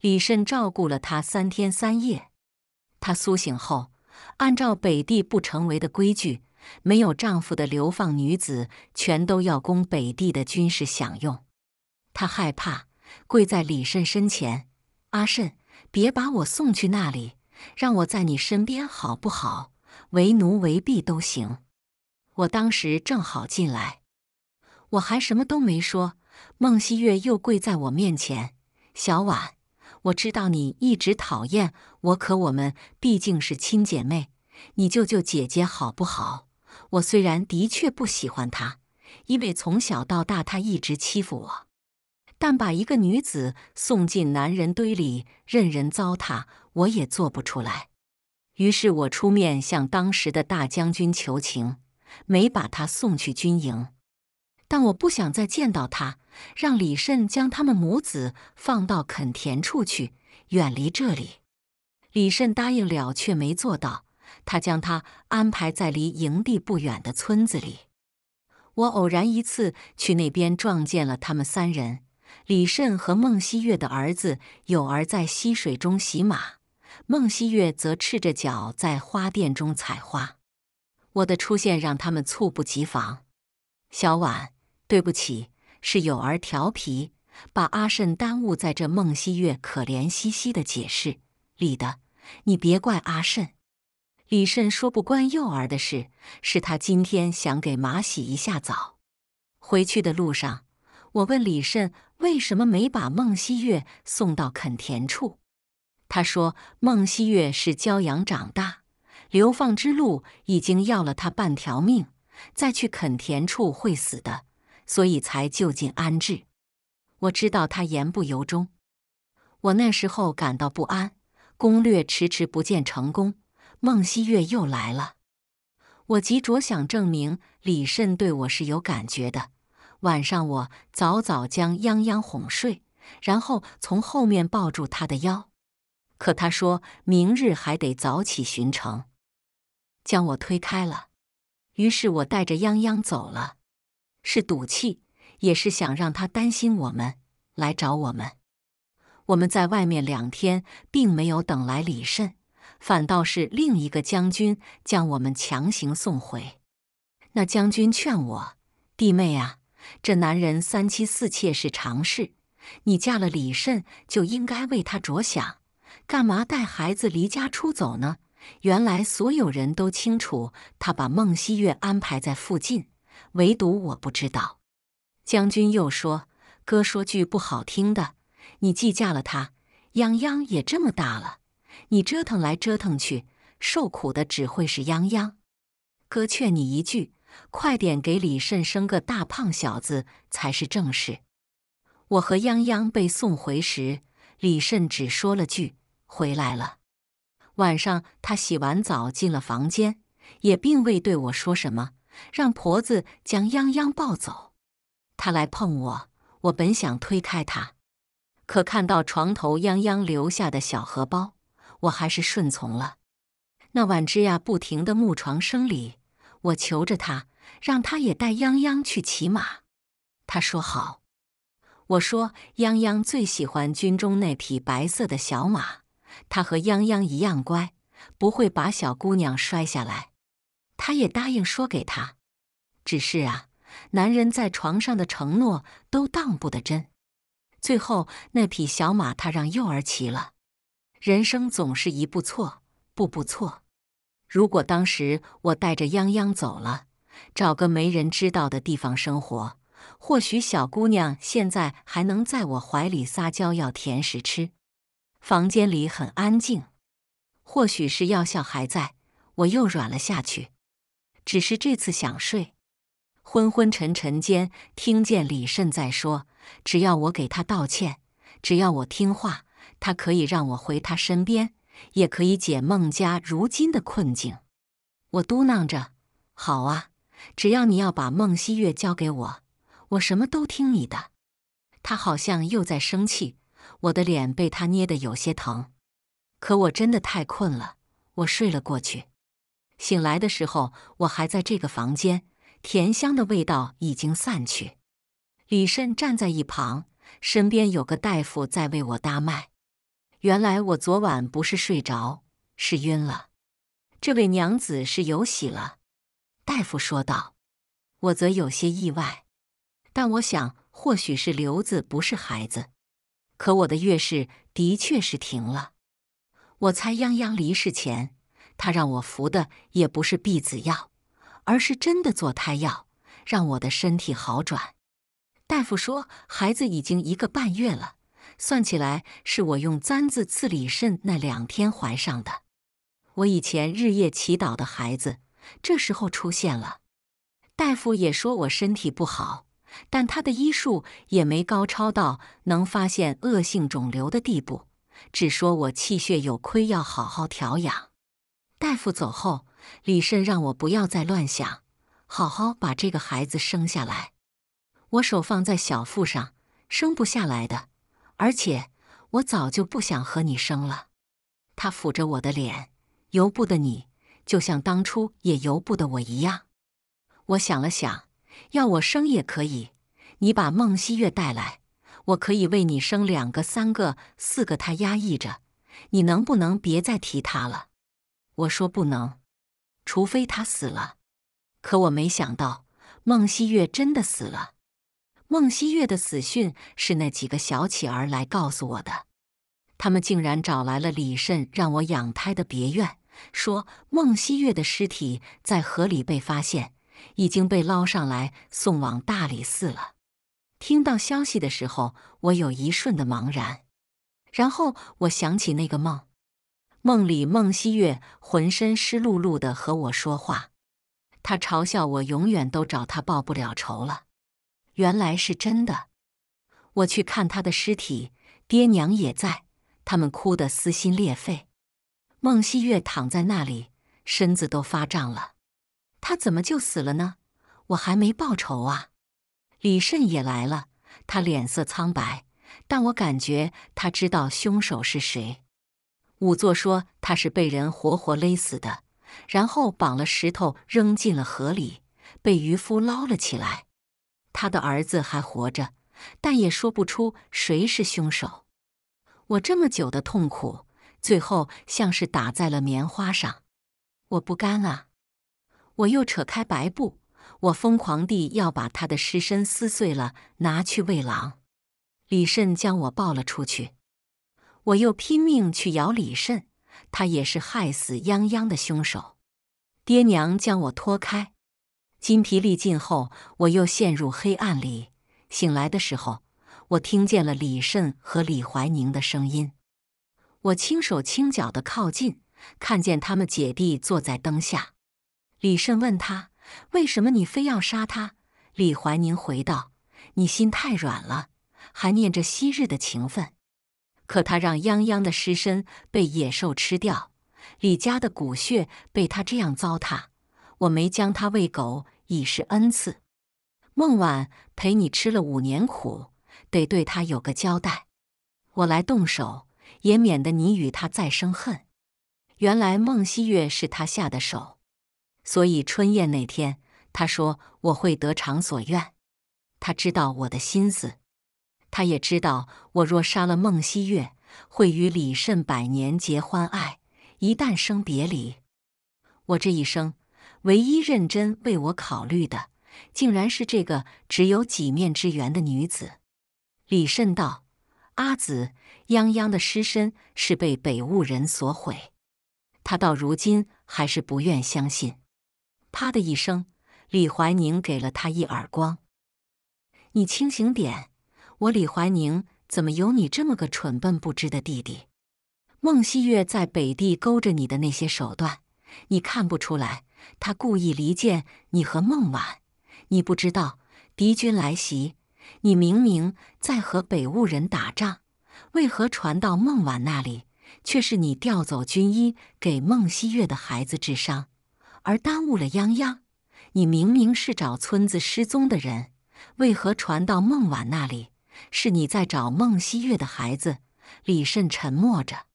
李慎照顾了他三天三夜，他苏醒后，按照北地不成为的规矩，没有丈夫的流放女子全都要供北地的军士享用。他害怕，跪在李慎身前：“阿慎，别把我送去那里，让我在你身边好不好？为奴为婢都行。”我当时正好进来，我还什么都没说。孟熙月又跪在我面前：“小婉，我知道你一直讨厌我，可我们毕竟是亲姐妹，你救救姐姐好不好？”我虽然的确不喜欢她，因为从小到大她一直欺负我，但把一个女子送进男人堆里任人糟蹋，我也做不出来。于是我出面向当时的大将军求情。没把他送去军营，但我不想再见到他，让李慎将他们母子放到垦田处去，远离这里。李慎答应了，却没做到。他将他安排在离营地不远的村子里。我偶然一次去那边，撞见了他们三人：李慎和孟熙月的儿子友儿在溪水中洗马，孟熙月则赤着脚在花店中采花。我的出现让他们猝不及防。小婉，对不起，是友儿调皮，把阿慎耽误在这。孟熙月可怜兮兮的解释：“李的，你别怪阿慎。”李慎说：“不关幼儿的事，是他今天想给马洗一下澡。”回去的路上，我问李慎为什么没把孟熙月送到垦田处，他说：“孟熙月是骄阳长大。”流放之路已经要了他半条命，再去垦田处会死的，所以才就近安置。我知道他言不由衷，我那时候感到不安。攻略迟迟不见成功，孟希月又来了，我急着想证明李慎对我是有感觉的。晚上我早早将泱泱哄睡，然后从后面抱住他的腰，可他说明日还得早起巡城。将我推开了，于是我带着泱泱走了。是赌气，也是想让他担心我们来找我们。我们在外面两天，并没有等来李慎，反倒是另一个将军将我们强行送回。那将军劝我：“弟妹啊，这男人三妻四妾是常事，你嫁了李慎就应该为他着想，干嘛带孩子离家出走呢？”原来所有人都清楚，他把孟希月安排在附近，唯独我不知道。将军又说：“哥，说句不好听的，你既嫁了他，泱泱也这么大了，你折腾来折腾去，受苦的只会是泱泱。哥，劝你一句，快点给李慎生个大胖小子才是正事。”我和泱泱被送回时，李慎只说了句：“回来了。”晚上，他洗完澡进了房间，也并未对我说什么，让婆子将泱泱抱走。他来碰我，我本想推开他，可看到床头泱泱留下的小荷包，我还是顺从了。那晚之桠不停的木床声里，我求着他，让他也带泱泱去骑马。他说好。我说泱泱最喜欢军中那匹白色的小马。他和泱泱一样乖，不会把小姑娘摔下来。他也答应说给他，只是啊，男人在床上的承诺都当不得真。最后那匹小马，他让幼儿骑了。人生总是一步错，步步错。如果当时我带着泱泱走了，找个没人知道的地方生活，或许小姑娘现在还能在我怀里撒娇要甜食吃。房间里很安静，或许是药效还在，我又软了下去。只是这次想睡，昏昏沉沉间听见李慎在说：“只要我给他道歉，只要我听话，他可以让我回他身边，也可以解孟家如今的困境。”我嘟囔着：“好啊，只要你要把孟熙月交给我，我什么都听你的。”他好像又在生气。我的脸被他捏得有些疼，可我真的太困了，我睡了过去。醒来的时候，我还在这个房间，甜香的味道已经散去。李慎站在一旁，身边有个大夫在为我搭脉。原来我昨晚不是睡着，是晕了。这位娘子是有喜了，大夫说道。我则有些意外，但我想，或许是瘤子，不是孩子。可我的月事的确是停了，我猜泱泱离世前，他让我服的也不是避子药，而是真的坐胎药，让我的身体好转。大夫说孩子已经一个半月了，算起来是我用簪子刺李慎那两天怀上的。我以前日夜祈祷的孩子，这时候出现了。大夫也说我身体不好。但他的医术也没高超到能发现恶性肿瘤的地步，只说我气血有亏，要好好调养。大夫走后，李慎让我不要再乱想，好好把这个孩子生下来。我手放在小腹上，生不下来的。而且我早就不想和你生了。他抚着我的脸，由不得你，就像当初也由不得我一样。我想了想。要我生也可以，你把孟熙月带来，我可以为你生两个、三个、四个。他压抑着，你能不能别再提他了？我说不能，除非他死了。可我没想到，孟熙月真的死了。孟熙月的死讯是那几个小乞儿来告诉我的，他们竟然找来了李慎，让我养胎的别院，说孟熙月的尸体在河里被发现。已经被捞上来送往大理寺了。听到消息的时候，我有一瞬的茫然，然后我想起那个梦。梦里，孟熙月浑身湿漉漉的和我说话，他嘲笑我永远都找他报不了仇了。原来是真的。我去看他的尸体，爹娘也在，他们哭得撕心裂肺。孟熙月躺在那里，身子都发胀了。他怎么就死了呢？我还没报仇啊！李慎也来了，他脸色苍白，但我感觉他知道凶手是谁。仵作说他是被人活活勒死的，然后绑了石头扔进了河里，被渔夫捞了起来。他的儿子还活着，但也说不出谁是凶手。我这么久的痛苦，最后像是打在了棉花上，我不甘啊！我又扯开白布，我疯狂地要把他的尸身撕碎了，拿去喂狼。李慎将我抱了出去，我又拼命去咬李慎，他也是害死泱泱的凶手。爹娘将我拖开，筋疲力尽后，我又陷入黑暗里。醒来的时候，我听见了李慎和李怀宁的声音。我轻手轻脚地靠近，看见他们姐弟坐在灯下。李慎问他：“为什么你非要杀他？”李怀宁回道：“你心太软了，还念着昔日的情分。可他让泱泱的尸身被野兽吃掉，李家的骨血被他这样糟蹋，我没将他喂狗已是恩赐。孟晚陪你吃了五年苦，得对他有个交代。我来动手，也免得你与他再生恨。原来孟熙月是他下的手。”所以春宴那天，他说我会得偿所愿。他知道我的心思，他也知道我若杀了孟希月，会与李慎百年结欢爱。一旦生别离，我这一生唯一认真为我考虑的，竟然是这个只有几面之缘的女子。李慎道：“阿紫，泱泱的尸身是被北雾人所毁，他到如今还是不愿相信。”啪的一声，李怀宁给了他一耳光。你清醒点！我李怀宁怎么有你这么个蠢笨不知的弟弟？孟熙月在北地勾着你的那些手段，你看不出来？他故意离间你和孟晚，你不知道？敌军来袭，你明明在和北务人打仗，为何传到孟晚那里，却是你调走军医给孟熙月的孩子治伤？而耽误了泱泱。你明明是找村子失踪的人，为何传到孟晚那里？是你在找孟熙月的孩子？李慎沉默着。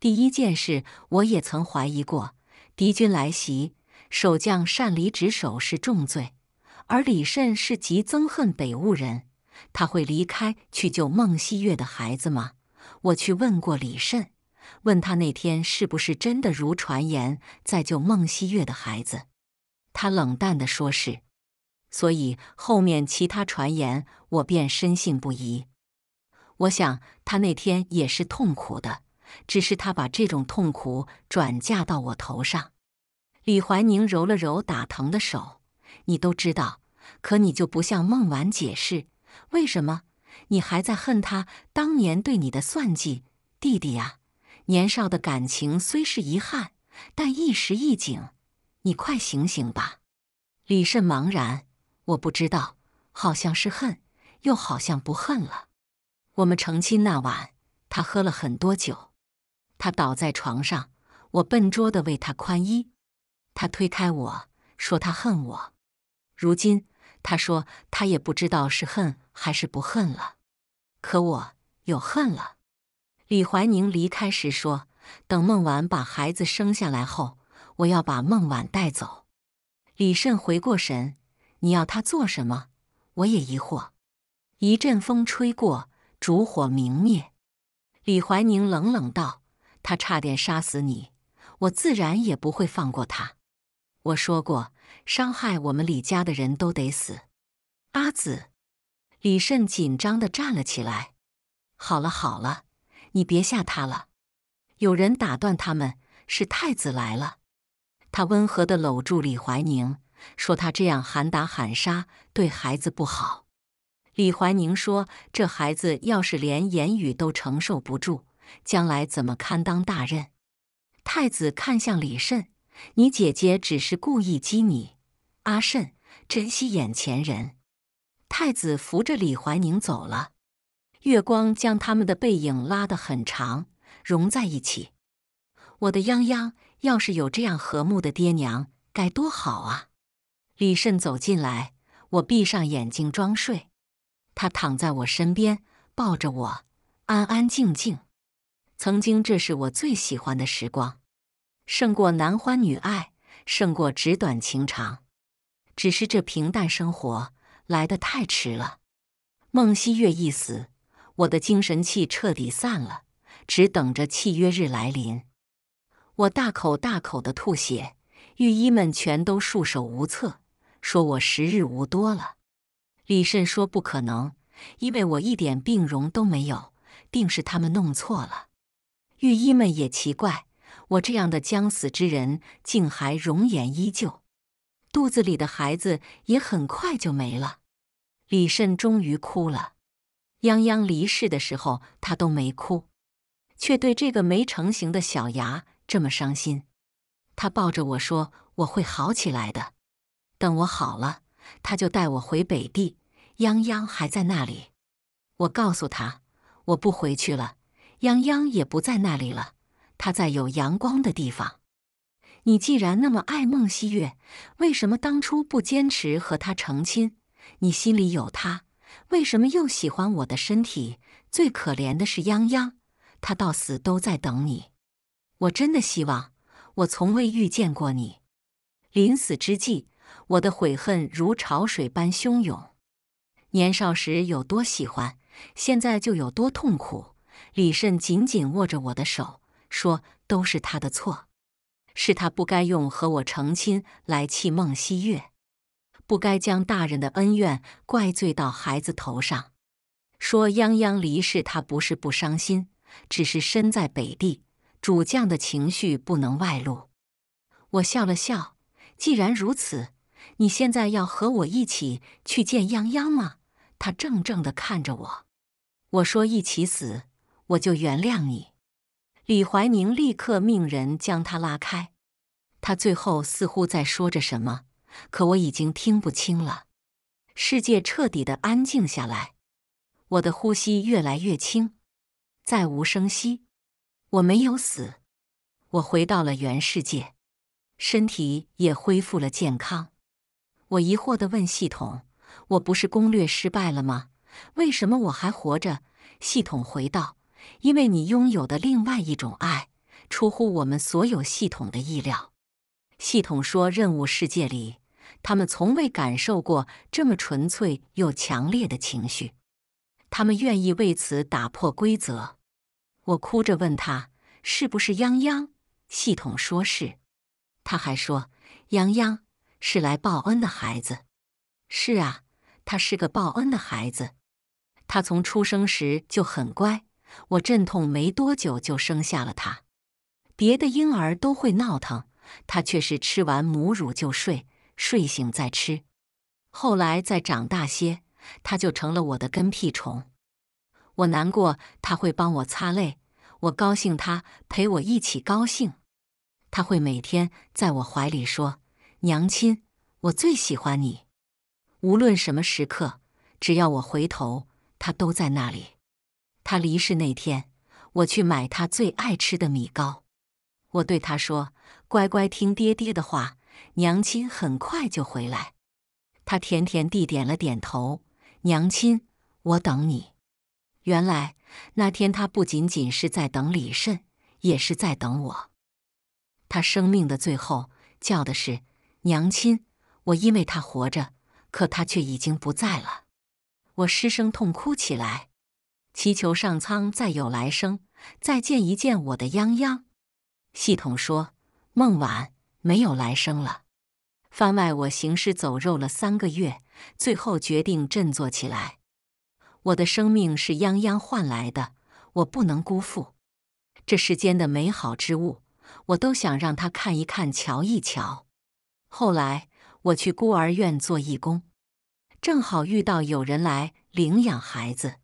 第一件事，我也曾怀疑过，敌军来袭，守将擅离职守是重罪。而李慎是极憎恨北务人，他会离开去救孟熙月的孩子吗？我去问过李慎。问他那天是不是真的如传言在救孟希月的孩子？他冷淡地说是。所以后面其他传言我便深信不疑。我想他那天也是痛苦的，只是他把这种痛苦转嫁到我头上。李怀宁揉了揉打疼的手，你都知道，可你就不向孟婉解释为什么？你还在恨他当年对你的算计，弟弟呀！年少的感情虽是遗憾，但一时一景。你快醒醒吧！李慎茫然，我不知道，好像是恨，又好像不恨了。我们成亲那晚，他喝了很多酒，他倒在床上，我笨拙的为他宽衣。他推开我说他恨我。如今他说他也不知道是恨还是不恨了。可我有恨了。李怀宁离开时说：“等孟晚把孩子生下来后，我要把孟晚带走。”李慎回过神：“你要他做什么？”我也疑惑。一阵风吹过，烛火明灭。李怀宁冷冷道：“他差点杀死你，我自然也不会放过他。我说过，伤害我们李家的人都得死。”阿紫，李慎紧张地站了起来。“好了，好了。”你别吓他了！有人打断他们，是太子来了。他温和的搂住李怀宁，说：“他这样喊打喊杀，对孩子不好。”李怀宁说：“这孩子要是连言语都承受不住，将来怎么堪当大任？”太子看向李慎：“你姐姐只是故意激你，阿慎，珍惜眼前人。”太子扶着李怀宁走了。月光将他们的背影拉得很长，融在一起。我的泱泱，要是有这样和睦的爹娘，该多好啊！李慎走进来，我闭上眼睛装睡。他躺在我身边，抱着我，安安静静。曾经，这是我最喜欢的时光，胜过男欢女爱，胜过纸短情长。只是这平淡生活来的太迟了。孟熙月一死。我的精神气彻底散了，只等着契约日来临。我大口大口的吐血，御医们全都束手无策，说我时日无多了。李慎说不可能，因为我一点病容都没有，定是他们弄错了。御医们也奇怪，我这样的将死之人，竟还容颜依旧。肚子里的孩子也很快就没了。李慎终于哭了。泱泱离世的时候，他都没哭，却对这个没成型的小牙这么伤心。他抱着我说：“我会好起来的，等我好了，他就带我回北地。泱泱还在那里。”我告诉他：“我不回去了，泱泱也不在那里了，他在有阳光的地方。”你既然那么爱孟希月，为什么当初不坚持和他成亲？你心里有他。为什么又喜欢我的身体？最可怜的是泱泱，他到死都在等你。我真的希望我从未遇见过你。临死之际，我的悔恨如潮水般汹涌。年少时有多喜欢，现在就有多痛苦。李慎紧紧握着我的手，说：“都是他的错，是他不该用和我成亲来气孟熙月。”不该将大人的恩怨怪罪到孩子头上。说泱泱离世，他不是不伤心，只是身在北地，主将的情绪不能外露。我笑了笑，既然如此，你现在要和我一起去见泱泱吗？他怔怔地看着我，我说：“一起死，我就原谅你。”李怀宁立刻命人将他拉开。他最后似乎在说着什么。可我已经听不清了，世界彻底的安静下来，我的呼吸越来越轻，再无声息。我没有死，我回到了原世界，身体也恢复了健康。我疑惑的问系统：“我不是攻略失败了吗？为什么我还活着？”系统回道：“因为你拥有的另外一种爱，出乎我们所有系统的意料。”系统说：“任务世界里。”他们从未感受过这么纯粹又强烈的情绪，他们愿意为此打破规则。我哭着问他：“是不是泱泱？”系统说是。他还说：“泱泱是来报恩的孩子。”是啊，他是个报恩的孩子。他从出生时就很乖。我阵痛没多久就生下了他。别的婴儿都会闹腾，他却是吃完母乳就睡。睡醒再吃。后来再长大些，它就成了我的跟屁虫。我难过，他会帮我擦泪；我高兴，他陪我一起高兴。他会每天在我怀里说：“娘亲，我最喜欢你。”无论什么时刻，只要我回头，他都在那里。他离世那天，我去买他最爱吃的米糕。我对他说：“乖乖听爹爹的话。”娘亲很快就回来，他甜甜地点了点头。娘亲，我等你。原来那天他不仅仅是在等李慎，也是在等我。他生命的最后叫的是娘亲，我因为他活着，可他却已经不在了。我失声痛哭起来，祈求上苍再有来生，再见一见我的泱泱。系统说：“梦晚。”没有来生了。番外，我行尸走肉了三个月，最后决定振作起来。我的生命是泱泱换来的，我不能辜负这世间的美好之物，我都想让他看一看、瞧一瞧。后来我去孤儿院做义工，正好遇到有人来领养孩子，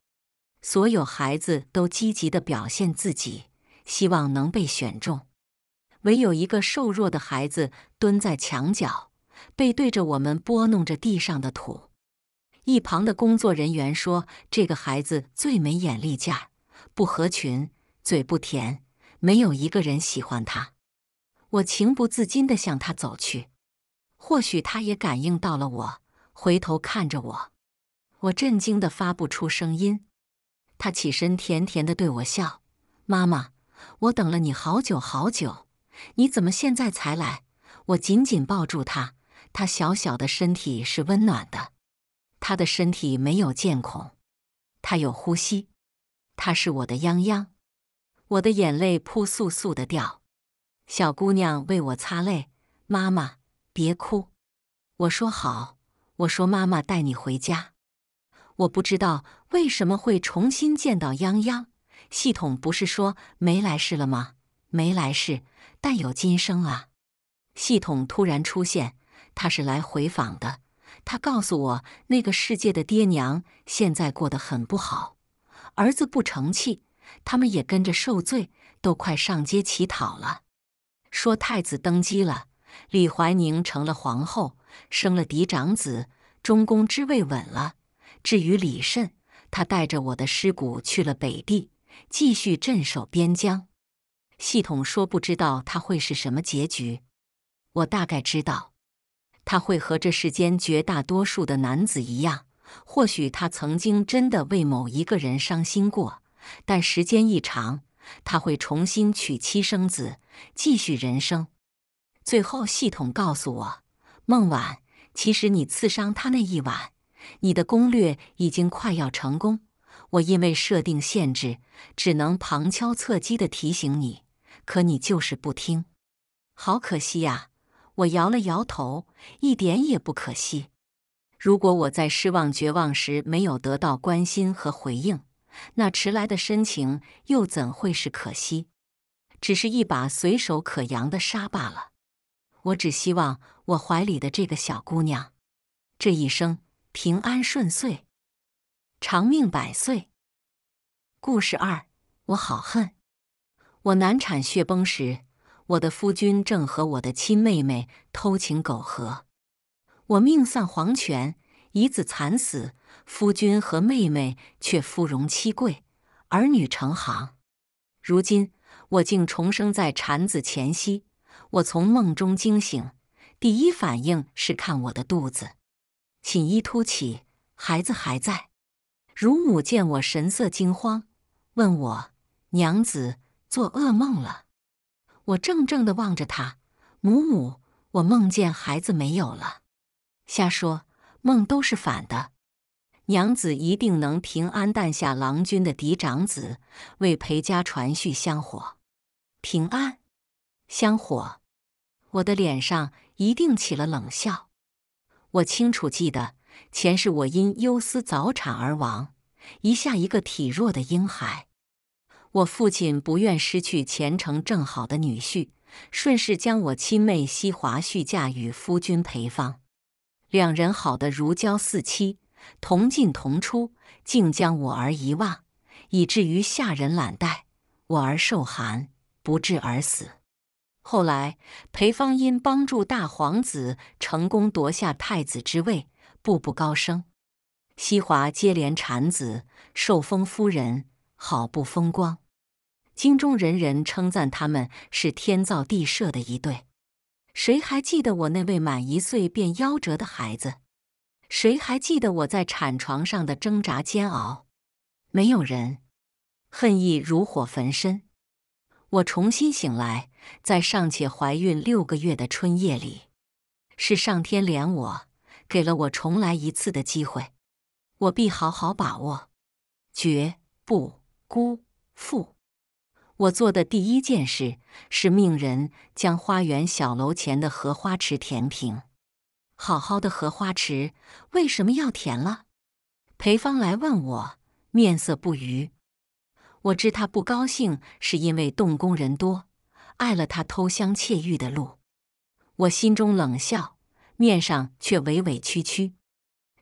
所有孩子都积极的表现自己，希望能被选中。唯有一个瘦弱的孩子蹲在墙角，背对着我们拨弄着地上的土。一旁的工作人员说：“这个孩子最没眼力儿，不合群，嘴不甜，没有一个人喜欢他。”我情不自禁地向他走去。或许他也感应到了我，回头看着我。我震惊地发不出声音。他起身，甜甜地对我笑：“妈妈，我等了你好久好久。”你怎么现在才来？我紧紧抱住他，他小小的身体是温暖的，他的身体没有见孔，他有呼吸，他是我的泱泱。我的眼泪扑簌簌的掉。小姑娘为我擦泪，妈妈别哭。我说好，我说妈妈带你回家。我不知道为什么会重新见到泱泱，系统不是说没来世了吗？没来世。但有今生啊！系统突然出现，他是来回访的。他告诉我，那个世界的爹娘现在过得很不好，儿子不成器，他们也跟着受罪，都快上街乞讨了。说太子登基了，李怀宁成了皇后，生了嫡长子，中宫之位稳了。至于李慎，他带着我的尸骨去了北地，继续镇守边疆。系统说：“不知道他会是什么结局，我大概知道，他会和这世间绝大多数的男子一样。或许他曾经真的为某一个人伤心过，但时间一长，他会重新娶妻生子，继续人生。”最后，系统告诉我：“梦晚，其实你刺伤他那一晚，你的攻略已经快要成功。我因为设定限制，只能旁敲侧击的提醒你。”可你就是不听，好可惜呀！我摇了摇头，一点也不可惜。如果我在失望、绝望时没有得到关心和回应，那迟来的深情又怎会是可惜？只是一把随手可扬的沙罢了。我只希望我怀里的这个小姑娘，这一生平安顺遂，长命百岁。故事二，我好恨。我难产血崩时，我的夫君正和我的亲妹妹偷情苟合，我命丧黄泉，以子惨死，夫君和妹妹却夫荣妻贵，儿女成行。如今我竟重生在产子前夕，我从梦中惊醒，第一反应是看我的肚子，寝衣突起，孩子还在。乳母见我神色惊慌，问我娘子。做噩梦了，我怔怔的望着他，母母，我梦见孩子没有了。瞎说，梦都是反的。娘子一定能平安诞下郎君的嫡长子，为裴家传续香火。平安，香火，我的脸上一定起了冷笑。我清楚记得前世我因忧思早产而亡，遗下一个体弱的婴孩。我父亲不愿失去前程正好的女婿，顺势将我亲妹西华许嫁与夫君裴方，两人好得如胶似漆，同进同出，竟将我儿遗忘，以至于下人懒怠，我儿受寒不治而死。后来，裴方因帮助大皇子成功夺下太子之位，步步高升；西华接连产子，受封夫人，好不风光。京中人人称赞他们是天造地设的一对，谁还记得我那位满一岁便夭折的孩子？谁还记得我在产床上的挣扎煎熬？没有人，恨意如火焚身。我重新醒来，在尚且怀孕六个月的春夜里，是上天怜我，给了我重来一次的机会。我必好好把握，绝不辜负。我做的第一件事是命人将花园小楼前的荷花池填平。好好的荷花池为什么要填了？裴芳来问我，面色不愉。我知他不高兴是因为动工人多，碍了他偷香窃玉的路。我心中冷笑，面上却委委屈屈。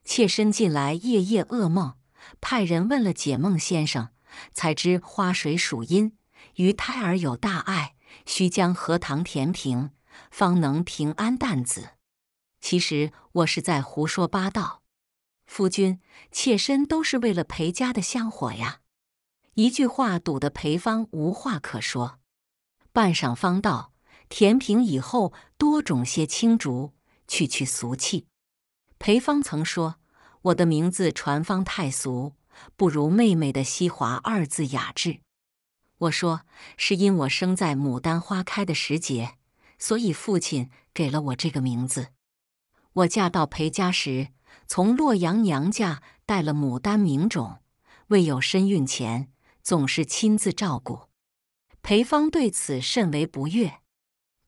妾身近来夜夜噩梦，派人问了解梦先生，才知花水属阴。于胎儿有大碍，需将荷塘填平，方能平安淡子。其实我是在胡说八道，夫君，妾身都是为了裴家的香火呀。一句话堵得裴芳无话可说，半晌方道：“填平以后，多种些青竹，去去俗气。”裴芳曾说：“我的名字传芳太俗，不如妹妹的西华二字雅致。”我说是因我生在牡丹花开的时节，所以父亲给了我这个名字。我嫁到裴家时，从洛阳娘家带了牡丹名种，未有身孕前总是亲自照顾。裴芳对此甚为不悦，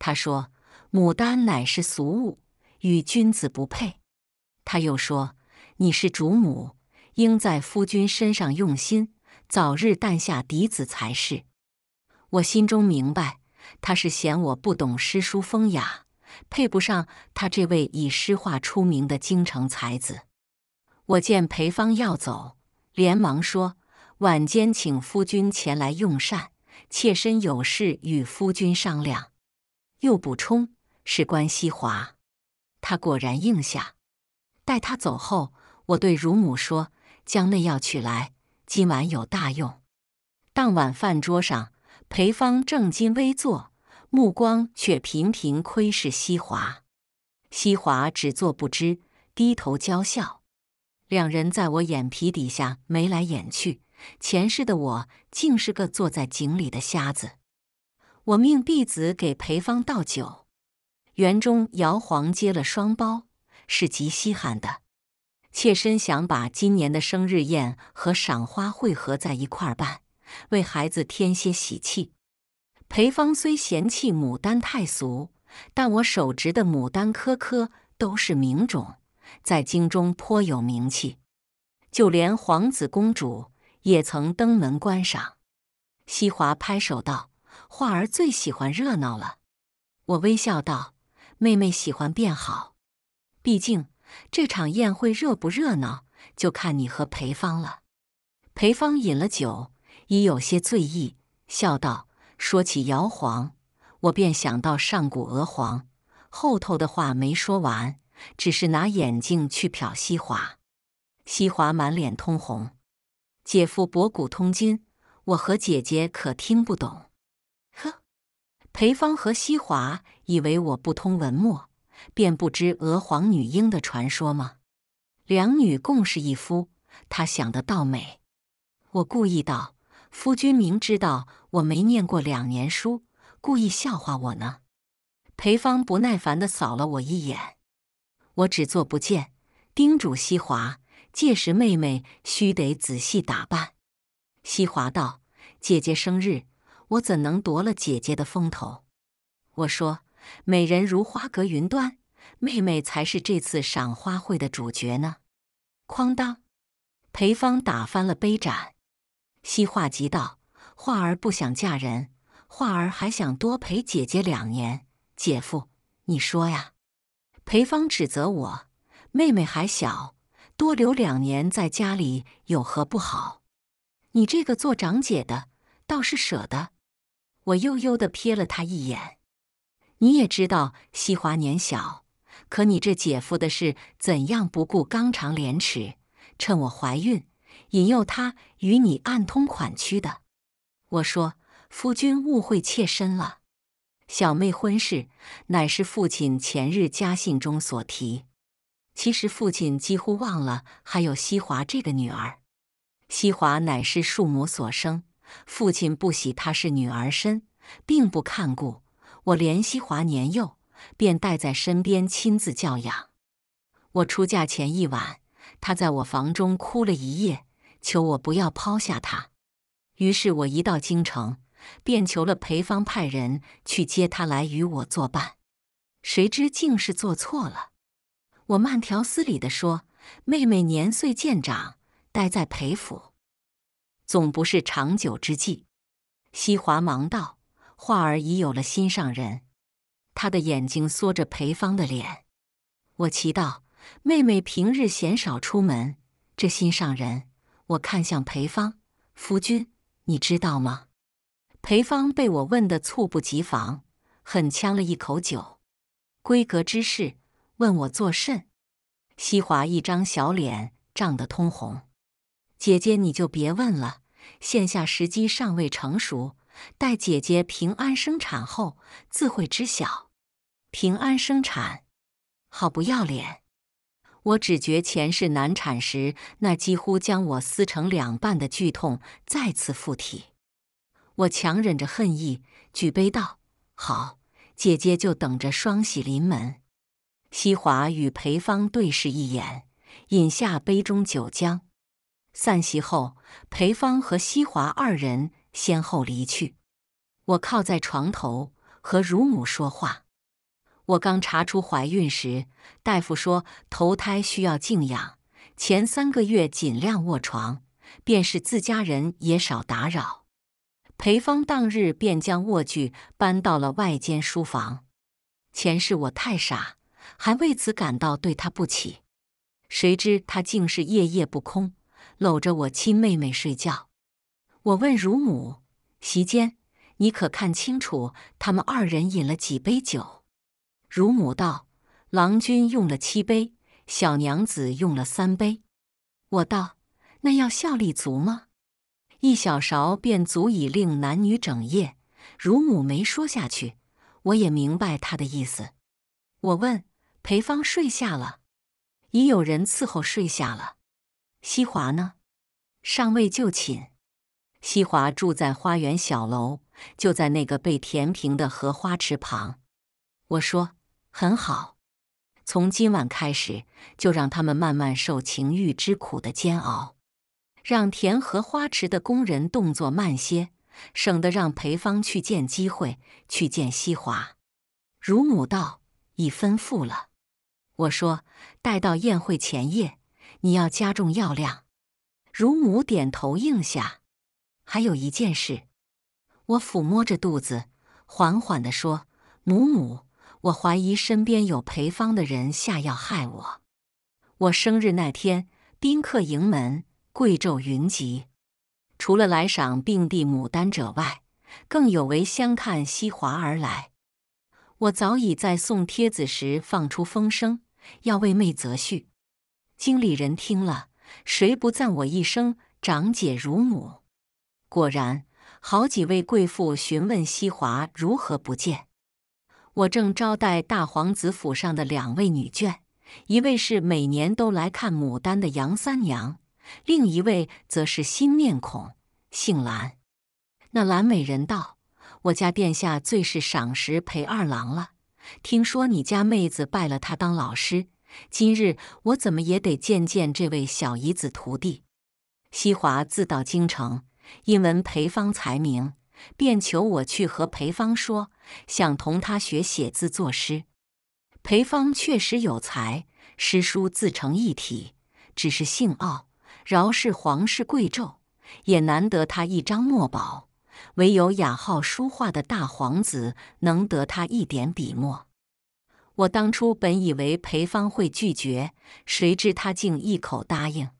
他说：“牡丹乃是俗物，与君子不配。”他又说：“你是主母，应在夫君身上用心。”早日诞下嫡子才是。我心中明白，他是嫌我不懂诗书风雅，配不上他这位以诗画出名的京城才子。我见裴芳要走，连忙说：“晚间请夫君前来用膳，妾身有事与夫君商量。”又补充：“是关西华。”他果然应下。待他走后，我对乳母说：“将内药取来。”今晚有大用。当晚饭桌上，裴芳正襟危坐，目光却频频窥视西华。西华只坐不知，低头娇笑。两人在我眼皮底下眉来眼去，前世的我竟是个坐在井里的瞎子。我命婢子给裴芳倒酒。园中摇黄接了双苞，是极稀罕的。妾身想把今年的生日宴和赏花汇合在一块儿办，为孩子添些喜气。裴芳虽嫌弃牡丹太俗，但我手植的牡丹颗颗都是名种，在京中颇有名气，就连皇子公主也曾登门观赏。西华拍手道：“画儿最喜欢热闹了。”我微笑道：“妹妹喜欢便好，毕竟……”这场宴会热不热闹，就看你和裴芳了。裴芳饮了酒，已有些醉意，笑道：“说起姚黄，我便想到上古娥皇。”后头的话没说完，只是拿眼睛去瞟西华。西华满脸通红。姐夫博古通今，我和姐姐可听不懂。呵，裴芳和西华以为我不通文墨。便不知娥皇女英的传说吗？两女共侍一夫，她想得倒美。我故意道：“夫君明知道我没念过两年书，故意笑话我呢。”裴芳不耐烦地扫了我一眼。我只做不见，叮嘱西华：届时妹妹须得仔细打扮。西华道：“姐姐生日，我怎能夺了姐姐的风头？”我说。美人如花隔云端，妹妹才是这次赏花会的主角呢。哐当，裴芳打翻了杯盏。西化急道：“画儿不想嫁人，画儿还想多陪姐姐两年。姐夫，你说呀？”裴芳指责我：“妹妹还小，多留两年在家里有何不好？你这个做长姐的倒是舍得。”我悠悠地瞥了她一眼。你也知道，西华年小，可你这姐夫的事怎样不顾纲常廉耻，趁我怀孕引诱他与你暗通款曲的？我说，夫君误会妾身了。小妹婚事乃是父亲前日家信中所提，其实父亲几乎忘了还有西华这个女儿。西华乃是庶母所生，父亲不喜她是女儿身，并不看顾。我怜惜华年幼，便带在身边亲自教养。我出嫁前一晚，她在我房中哭了一夜，求我不要抛下她。于是我一到京城，便求了裴芳派人去接她来与我作伴。谁知竟是做错了。我慢条斯理地说：“妹妹年岁渐长，待在裴府总不是长久之计。”西华忙道。画儿已有了心上人，他的眼睛缩着裴芳的脸。我祈祷妹妹平日鲜少出门，这心上人……”我看向裴芳夫君，你知道吗？裴芳被我问得猝不及防，狠呛了一口酒。闺阁之事，问我作甚？西华一张小脸涨得通红。姐姐，你就别问了，现下时机尚未成熟。待姐姐平安生产后，自会知晓。平安生产，好不要脸！我只觉前世难产时那几乎将我撕成两半的剧痛再次附体，我强忍着恨意，举杯道：“好，姐姐就等着双喜临门。”西华与裴芳对视一眼，饮下杯中酒浆。散席后，裴芳和西华二人。先后离去。我靠在床头和乳母说话。我刚查出怀孕时，大夫说头胎需要静养，前三个月尽量卧床，便是自家人也少打扰。裴芳当日便将卧具搬到了外间书房。前世我太傻，还为此感到对他不起。谁知他竟是夜夜不空，搂着我亲妹妹睡觉。我问乳母，席间你可看清楚他们二人饮了几杯酒？乳母道：“郎君用了七杯，小娘子用了三杯。”我道：“那要效力足吗？一小勺便足以令男女整夜。”乳母没说下去，我也明白他的意思。我问：“裴芳睡下了？已有人伺候睡下了。西华呢？尚未就寝。”西华住在花园小楼，就在那个被填平的荷花池旁。我说很好，从今晚开始就让他们慢慢受情欲之苦的煎熬，让填荷花池的工人动作慢些，省得让裴芳去见机会去见西华。乳母道已吩咐了。我说待到宴会前夜，你要加重药量。乳母点头应下。还有一件事，我抚摸着肚子，缓缓地说：“母母，我怀疑身边有陪方的人下药害我。我生日那天，宾客盈门，贵胄云集，除了来赏并蒂牡丹者外，更有为相看西华而来。我早已在送帖子时放出风声，要为妹择婿。经理人听了，谁不赞我一声长姐如母？”果然，好几位贵妇询问西华如何不见。我正招待大皇子府上的两位女眷，一位是每年都来看牡丹的杨三娘，另一位则是新面孔，姓蓝。那蓝美人道：“我家殿下最是赏识裴二郎了，听说你家妹子拜了他当老师，今日我怎么也得见见这位小姨子徒弟。”西华自到京城。因闻裴方才名，便求我去和裴方说，想同他学写字作诗。裴方确实有才，诗书自成一体，只是姓傲，饶是皇室贵胄，也难得他一张墨宝。唯有雅好书画的大皇子，能得他一点笔墨。我当初本以为裴方会拒绝，谁知他竟一口答应。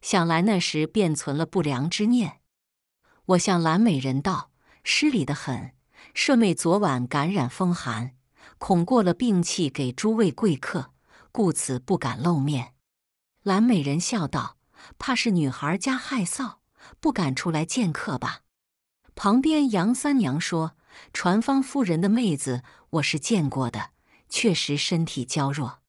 想来那时便存了不良之念。我向蓝美人道：“失礼的很，舍妹昨晚感染风寒，恐过了病气，给诸位贵客，故此不敢露面。”蓝美人笑道：“怕是女孩家害臊，不敢出来见客吧？”旁边杨三娘说：“传芳夫人的妹子，我是见过的，确实身体娇弱。”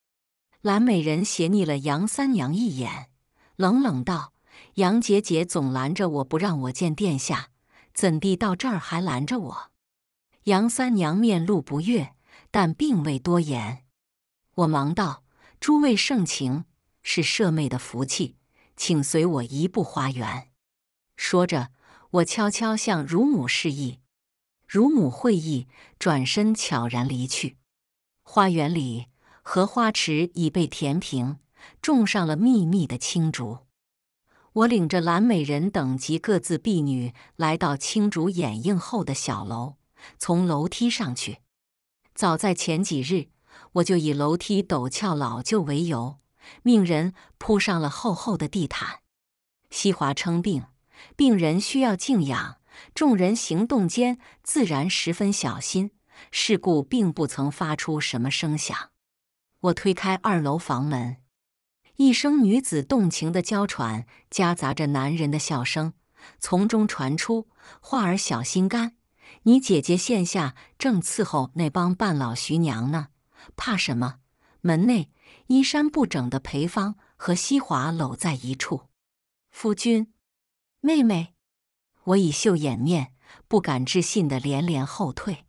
蓝美人斜睨了杨三娘一眼，冷冷道。杨姐姐总拦着我，不让我见殿下，怎地到这儿还拦着我？杨三娘面露不悦，但并未多言。我忙道：“诸位盛情，是舍妹的福气，请随我移步花园。”说着，我悄悄向乳母示意，乳母会意，转身悄然离去。花园里，荷花池已被填平，种上了密密的青竹。我领着蓝美人等及各自婢女来到青竹掩映后的小楼，从楼梯上去。早在前几日，我就以楼梯陡峭老旧为由，命人铺上了厚厚的地毯。西华称病，病人需要静养，众人行动间自然十分小心，事故并不曾发出什么声响。我推开二楼房门。一声女子动情的娇喘，夹杂着男人的笑声，从中传出：“画儿小心肝，你姐姐现下正伺候那帮半老徐娘呢，怕什么？”门内，衣衫不整的裴芳和西华搂在一处。夫君，妹妹，我以袖掩面，不敢置信地连连后退。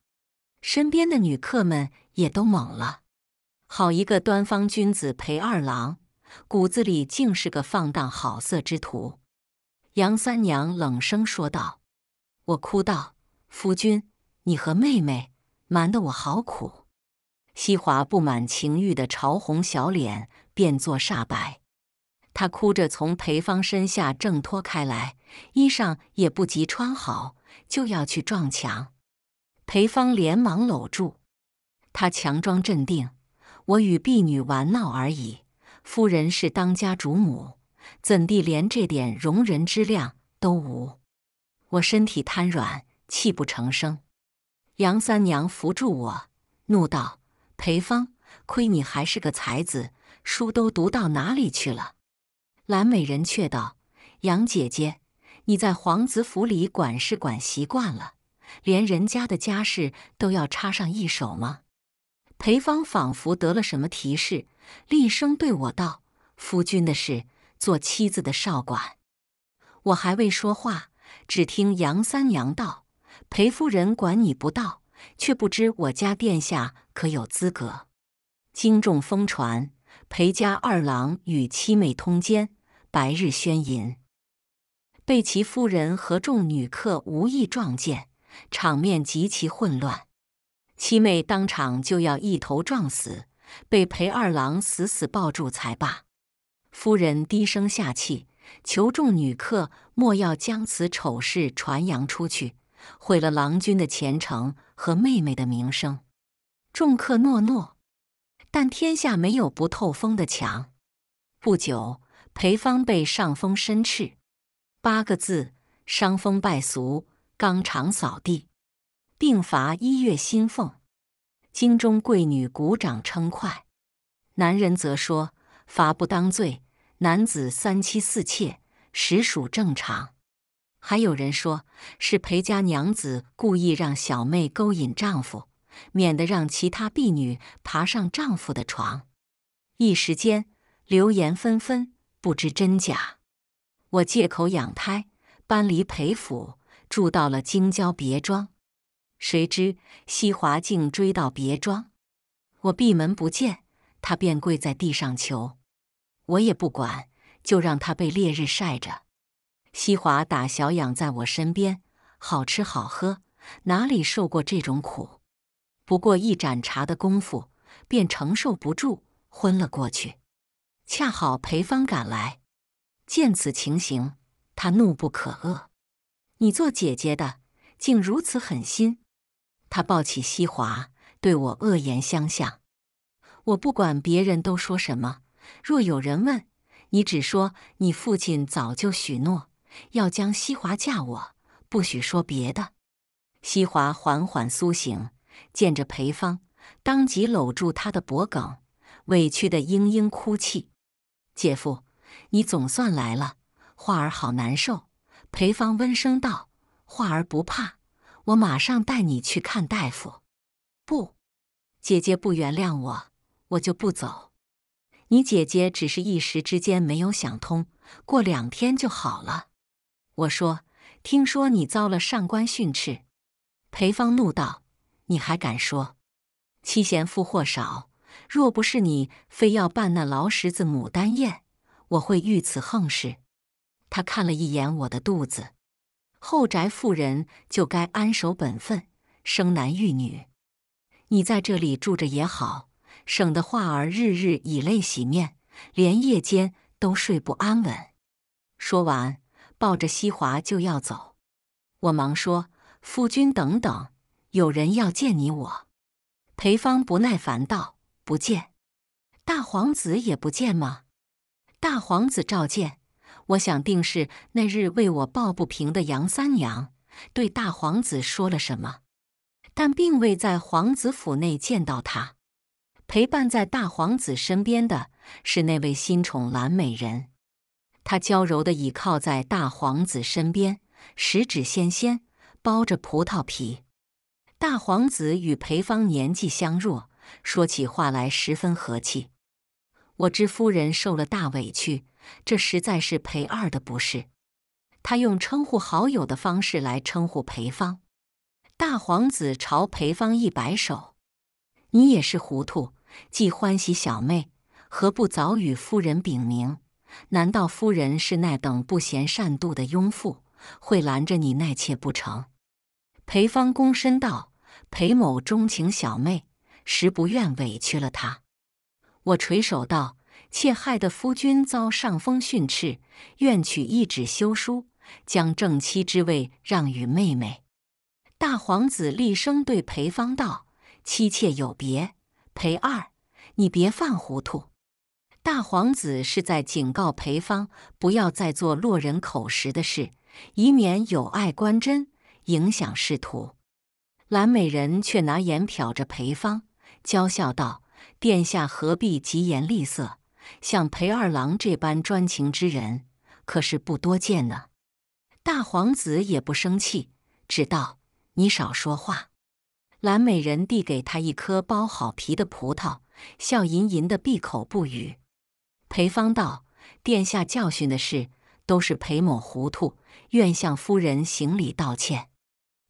身边的女客们也都懵了。好一个端方君子裴二郎！骨子里竟是个放荡好色之徒，杨三娘冷声说道：“我哭道，夫君，你和妹妹瞒得我好苦。”西华不满情欲的潮红小脸变作煞白，她哭着从裴芳身下挣脱开来，衣裳也不及穿好，就要去撞墙。裴芳连忙搂住她，强装镇定：“我与婢女玩闹而已。”夫人是当家主母，怎地连这点容人之量都无？我身体瘫软，泣不成声。杨三娘扶住我，怒道：“裴芳，亏你还是个才子，书都读到哪里去了？”蓝美人却道：“杨姐姐，你在皇子府里管事管习惯了，连人家的家事都要插上一手吗？”裴芳仿佛得了什么提示，厉声对我道：“夫君的事，做妻子的少管。”我还未说话，只听杨三娘道：“裴夫人管你不到，却不知我家殿下可有资格？”经众疯传，裴家二郎与七妹通奸，白日宣淫，被其夫人和众女客无意撞见，场面极其混乱。七妹当场就要一头撞死，被裴二郎死死抱住才罢。夫人低声下气求众女客莫要将此丑事传扬出去，毁了郎君的前程和妹妹的名声。众客诺诺，但天下没有不透风的墙。不久，裴芳被上峰申斥，八个字：伤风败俗，纲常扫地。并罚一月薪俸，京中贵女鼓掌称快，男人则说罚不当罪，男子三妻四妾实属正常。还有人说是裴家娘子故意让小妹勾引丈夫，免得让其他婢女爬上丈夫的床。一时间流言纷纷，不知真假。我借口养胎，搬离裴府，住到了京郊别庄。谁知西华竟追到别庄，我闭门不见，他便跪在地上求，我也不管，就让他被烈日晒着。西华打小养在我身边，好吃好喝，哪里受过这种苦？不过一盏茶的功夫，便承受不住，昏了过去。恰好裴芳赶来，见此情形，他怒不可遏：“你做姐姐的，竟如此狠心！”他抱起西华，对我恶言相向。我不管别人都说什么，若有人问，你只说你父亲早就许诺要将西华嫁我，不许说别的。西华缓缓苏醒，见着裴芳，当即搂住他的脖颈，委屈的嘤嘤哭泣：“姐夫，你总算来了，花儿好难受。”裴芳温声道：“花儿不怕。”我马上带你去看大夫。不，姐姐不原谅我，我就不走。你姐姐只是一时之间没有想通过，两天就好了。我说，听说你遭了上官训斥。裴芳怒道：“你还敢说？七贤妇祸少，若不是你非要办那劳什子牡丹宴，我会遇此横事。”他看了一眼我的肚子。后宅妇人就该安守本分，生男育女。你在这里住着也好，省得画儿日日以泪洗面，连夜间都睡不安稳。说完，抱着西华就要走。我忙说：“夫君，等等，有人要见你。”我裴芳不耐烦道：“不见，大皇子也不见吗？大皇子召见。”我想定是那日为我抱不平的杨三娘对大皇子说了什么，但并未在皇子府内见到她。陪伴在大皇子身边的是那位新宠蓝美人，她娇柔的倚靠在大皇子身边，十指纤纤，包着葡萄皮。大皇子与裴芳年纪相若，说起话来十分和气。我知夫人受了大委屈。这实在是裴二的不是。他用称呼好友的方式来称呼裴芳。大皇子朝裴芳一摆手：“你也是糊涂，既欢喜小妹，何不早与夫人禀明？难道夫人是那等不贤善妒的庸妇，会拦着你纳妾不成？”裴芳躬身道：“裴某钟情小妹，实不愿委屈了她。”我垂手道。妾害得夫君遭上峰训斥，愿取一纸休书，将正妻之位让与妹妹。大皇子厉声对裴芳道：“妻妾有别，裴二，你别犯糊涂。”大皇子是在警告裴芳，不要再做落人口实的事，以免有碍官瞻，影响仕途。蓝美人却拿眼瞟着裴芳，娇笑道：“殿下何必疾言厉色？”像裴二郎这般专情之人，可是不多见呢。大皇子也不生气，只道：“你少说话。”蓝美人递给他一颗剥好皮的葡萄，笑吟吟的闭口不语。裴芳道：“殿下教训的是，都是裴某糊涂，愿向夫人行礼道歉。”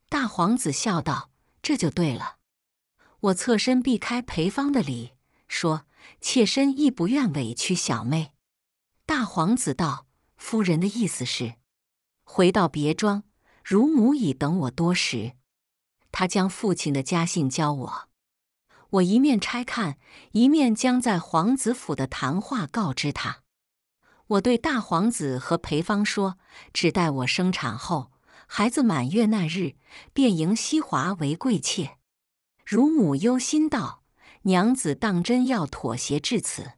大皇子笑道：“这就对了。”我侧身避开裴芳的礼，说。妾身亦不愿委屈小妹。大皇子道：“夫人的意思是，回到别庄，乳母已等我多时。他将父亲的家信交我，我一面拆看，一面将在皇子府的谈话告知他。我对大皇子和裴芳说，只待我生产后，孩子满月那日，便迎西华为贵妾。”乳母忧心道。娘子当真要妥协至此？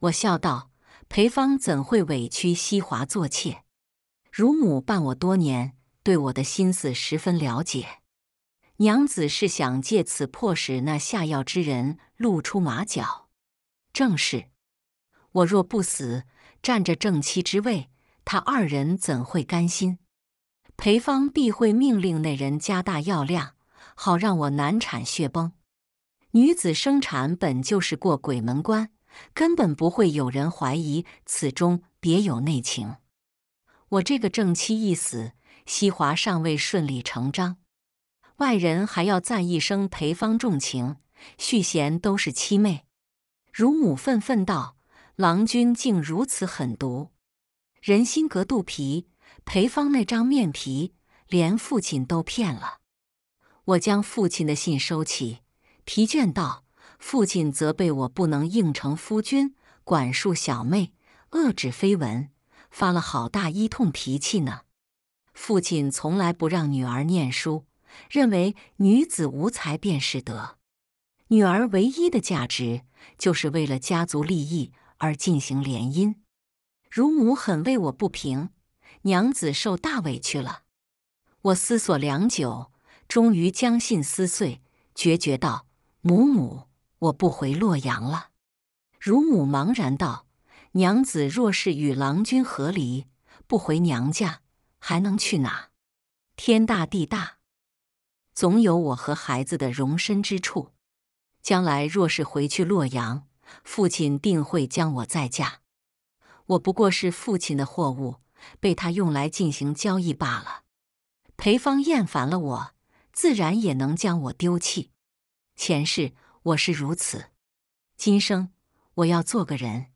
我笑道：“裴芳怎会委屈西华做妾？乳母伴我多年，对我的心思十分了解。娘子是想借此迫使那下药之人露出马脚？正是。我若不死，占着正妻之位，他二人怎会甘心？裴芳必会命令那人加大药量，好让我难产血崩。”女子生产本就是过鬼门关，根本不会有人怀疑此中别有内情。我这个正妻一死，西华尚未顺理成章，外人还要赞一声裴方重情续弦，都是七妹。乳母愤愤道：“郎君竟如此狠毒！人心隔肚皮，裴芳那张面皮，连父亲都骗了。”我将父亲的信收起。疲倦道：“父亲责备我不能应承夫君，管束小妹，遏止绯闻，发了好大一通脾气呢。父亲从来不让女儿念书，认为女子无才便是德，女儿唯一的价值就是为了家族利益而进行联姻。乳母很为我不平，娘子受大委屈了。我思索良久，终于将信撕碎，决绝道。”母母，我不回洛阳了。乳母茫然道：“娘子若是与郎君合离，不回娘家，还能去哪？天大地大，总有我和孩子的容身之处。将来若是回去洛阳，父亲定会将我再嫁。我不过是父亲的货物，被他用来进行交易罢了。裴芳厌烦了我，自然也能将我丢弃。”前世我是如此，今生我要做个人。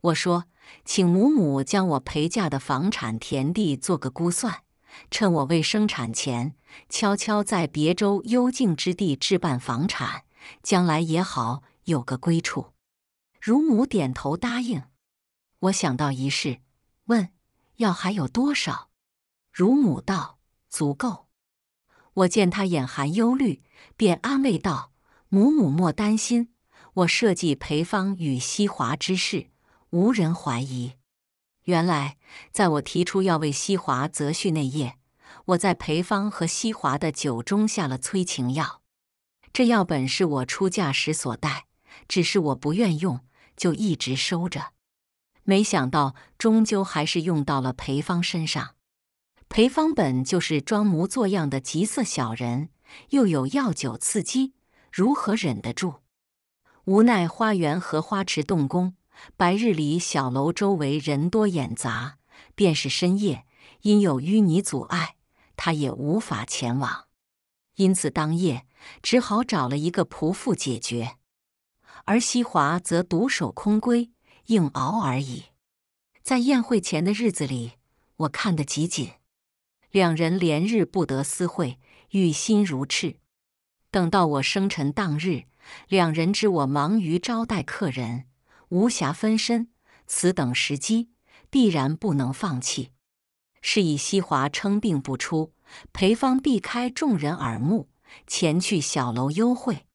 我说，请母母将我陪嫁的房产田地做个估算，趁我未生产前，悄悄在别州幽静之地置办房产，将来也好有个归处。乳母点头答应。我想到一事，问要还有多少？乳母道：足够。我见他眼含忧虑，便安慰道：“母母莫担心，我设计裴芳与西华之事，无人怀疑。原来，在我提出要为西华择婿那夜，我在裴芳和西华的酒中下了催情药。这药本是我出嫁时所带，只是我不愿用，就一直收着。没想到，终究还是用到了裴芳身上。”裴芳本就是装模作样的急色小人，又有药酒刺激，如何忍得住？无奈花园荷花池动工，白日里小楼周围人多眼杂，便是深夜，因有淤泥阻碍，他也无法前往。因此当夜只好找了一个仆妇解决，而西华则独守空闺，硬熬而已。在宴会前的日子里，我看得极紧。两人连日不得私会，欲心如炽。等到我生辰当日，两人知我忙于招待客人，无暇分身，此等时机必然不能放弃。是以西华称病不出，裴芳避开众人耳目，前去小楼幽会。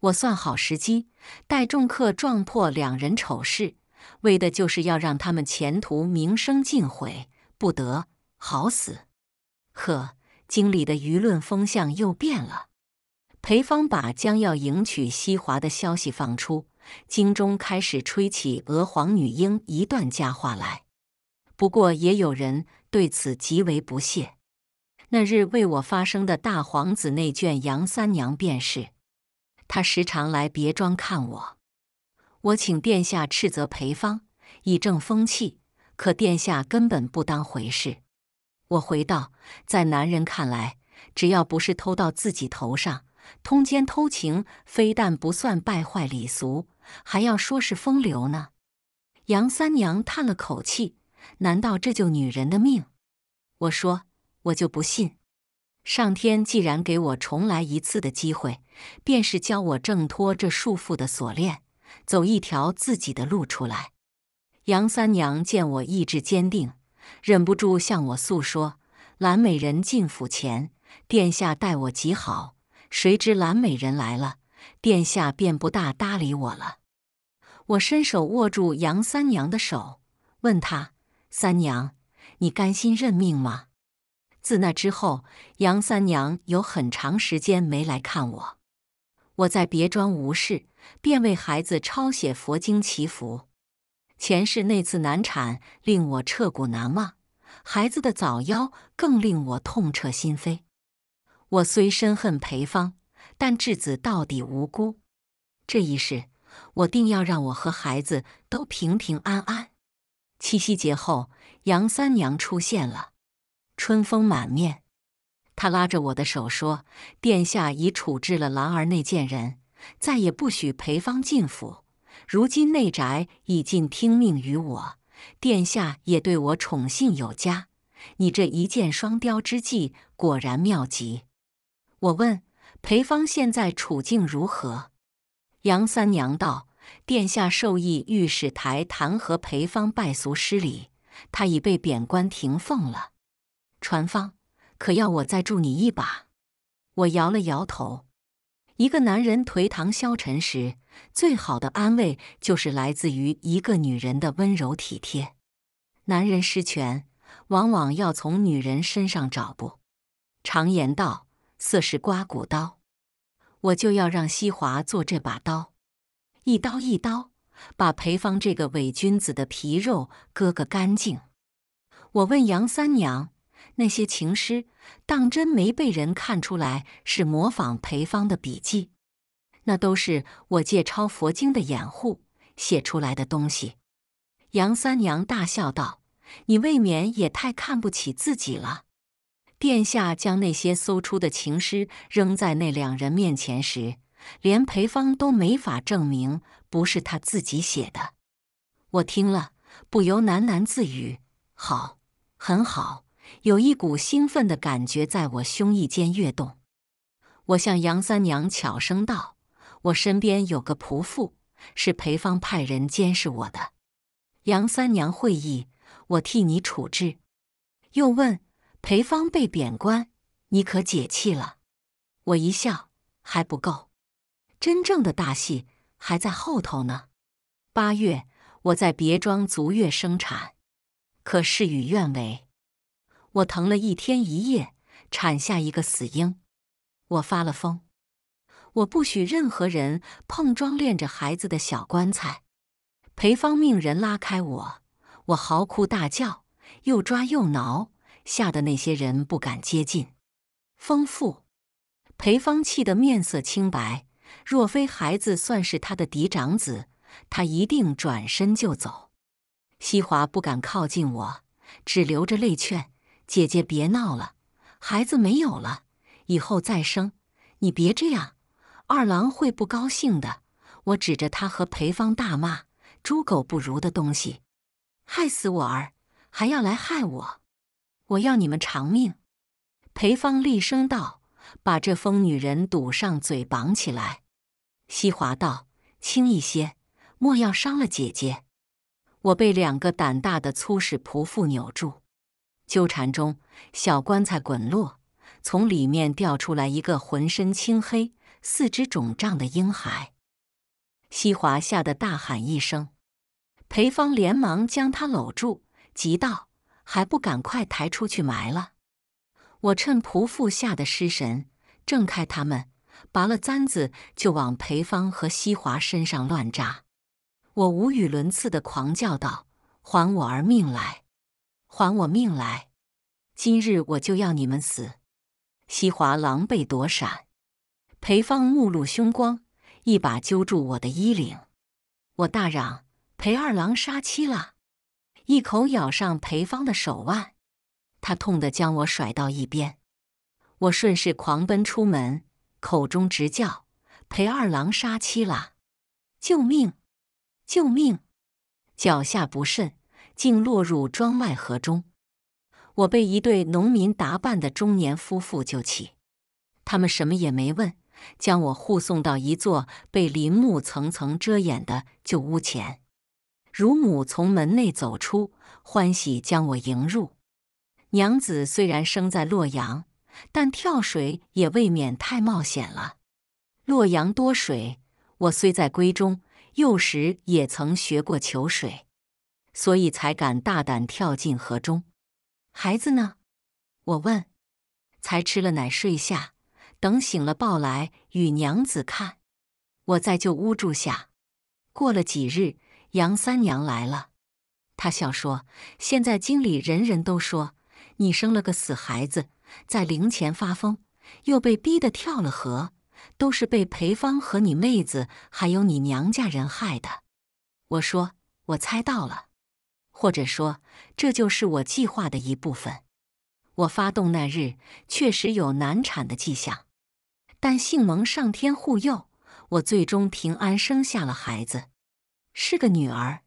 我算好时机，待众客撞破两人丑事，为的就是要让他们前途名声尽毁，不得好死。可，京里的舆论风向又变了。裴芳把将要迎娶西华的消息放出，京中开始吹起娥皇女英一段佳话来。不过，也有人对此极为不屑。那日为我发声的大皇子内眷杨三娘便是。她时常来别庄看我。我请殿下斥责裴芳，以正风气，可殿下根本不当回事。我回道：“在男人看来，只要不是偷到自己头上，通奸偷情非但不算败坏礼俗，还要说是风流呢。”杨三娘叹了口气：“难道这就女人的命？”我说：“我就不信，上天既然给我重来一次的机会，便是教我挣脱这束缚的锁链，走一条自己的路出来。”杨三娘见我意志坚定。忍不住向我诉说，蓝美人进府前，殿下待我极好。谁知蓝美人来了，殿下便不大搭理我了。我伸手握住杨三娘的手，问她：“三娘，你甘心认命吗？”自那之后，杨三娘有很长时间没来看我。我在别庄无事，便为孩子抄写佛经祈福。前世那次难产令我彻骨难忘，孩子的早夭更令我痛彻心扉。我虽深恨裴芳，但质子到底无辜。这一世，我定要让我和孩子都平平安安。七夕节后，杨三娘出现了，春风满面。她拉着我的手说：“殿下已处置了兰儿那贱人，再也不许裴芳进府。”如今内宅已尽听命于我，殿下也对我宠信有加。你这一箭双雕之计果然妙极。我问裴芳现在处境如何？杨三娘道：“殿下授意御史台弹劾裴芳败俗失礼，他已被贬官停俸了。”传芳，可要我再助你一把？我摇了摇头。一个男人颓唐消沉时，最好的安慰就是来自于一个女人的温柔体贴。男人失权，往往要从女人身上找补。常言道：“色是刮骨刀。”我就要让西华做这把刀，一刀一刀把裴芳这个伪君子的皮肉割个干净。我问杨三娘。那些情诗，当真没被人看出来是模仿裴芳的笔迹？那都是我借抄佛经的掩护写出来的东西。杨三娘大笑道：“你未免也太看不起自己了。”殿下将那些搜出的情诗扔在那两人面前时，连裴芳都没法证明不是他自己写的。我听了，不由喃喃自语：“好，很好。”有一股兴奋的感觉在我胸臆间跃动，我向杨三娘悄声道：“我身边有个仆妇，是裴芳派人监视我的。”杨三娘会意，我替你处置。又问：“裴芳被贬官，你可解气了？”我一笑，还不够，真正的大戏还在后头呢。八月，我在别庄足月生产，可事与愿违。我疼了一天一夜，产下一个死婴，我发了疯，我不许任何人碰装殓着孩子的小棺材。裴方命人拉开我，我嚎哭大叫，又抓又挠，吓得那些人不敢接近。丰富，裴方气得面色清白，若非孩子算是他的嫡长子，他一定转身就走。西华不敢靠近我，只流着泪劝。姐姐，别闹了，孩子没有了，以后再生。你别这样，二郎会不高兴的。我指着他和裴芳大骂：“猪狗不如的东西，害死我儿，还要来害我！我要你们偿命！”裴芳厉声道：“把这疯女人堵上嘴，绑起来。”西华道：“轻一些，莫要伤了姐姐。”我被两个胆大的粗使仆妇扭住。纠缠中，小棺材滚落，从里面掉出来一个浑身青黑、四肢肿胀的婴孩。西华吓得大喊一声，裴芳连忙将他搂住，急道：“还不赶快抬出去埋了！”我趁仆妇吓得失神，挣开他们，拔了簪子就往裴芳和西华身上乱扎。我无与伦次的狂叫道：“还我儿命来！”还我命来！今日我就要你们死！西华狼狈躲闪，裴方目露凶光，一把揪住我的衣领。我大嚷：“裴二郎杀妻了！”一口咬上裴方的手腕，他痛得将我甩到一边。我顺势狂奔出门，口中直叫：“裴二郎杀妻了！救命！救命！”脚下不慎。竟落入庄外河中，我被一对农民打扮的中年夫妇救起，他们什么也没问，将我护送到一座被林木层层遮掩的旧屋前。乳母从门内走出，欢喜将我迎入。娘子虽然生在洛阳，但跳水也未免太冒险了。洛阳多水，我虽在闺中，幼时也曾学过求水。所以才敢大胆跳进河中。孩子呢？我问。才吃了奶睡下，等醒了抱来与娘子看。我在旧屋住下。过了几日，杨三娘来了。她笑说：“现在京里人人都说你生了个死孩子，在灵前发疯，又被逼得跳了河，都是被裴芳和你妹子还有你娘家人害的。”我说：“我猜到了。”或者说，这就是我计划的一部分。我发动那日确实有难产的迹象，但幸蒙上天护佑，我最终平安生下了孩子，是个女儿。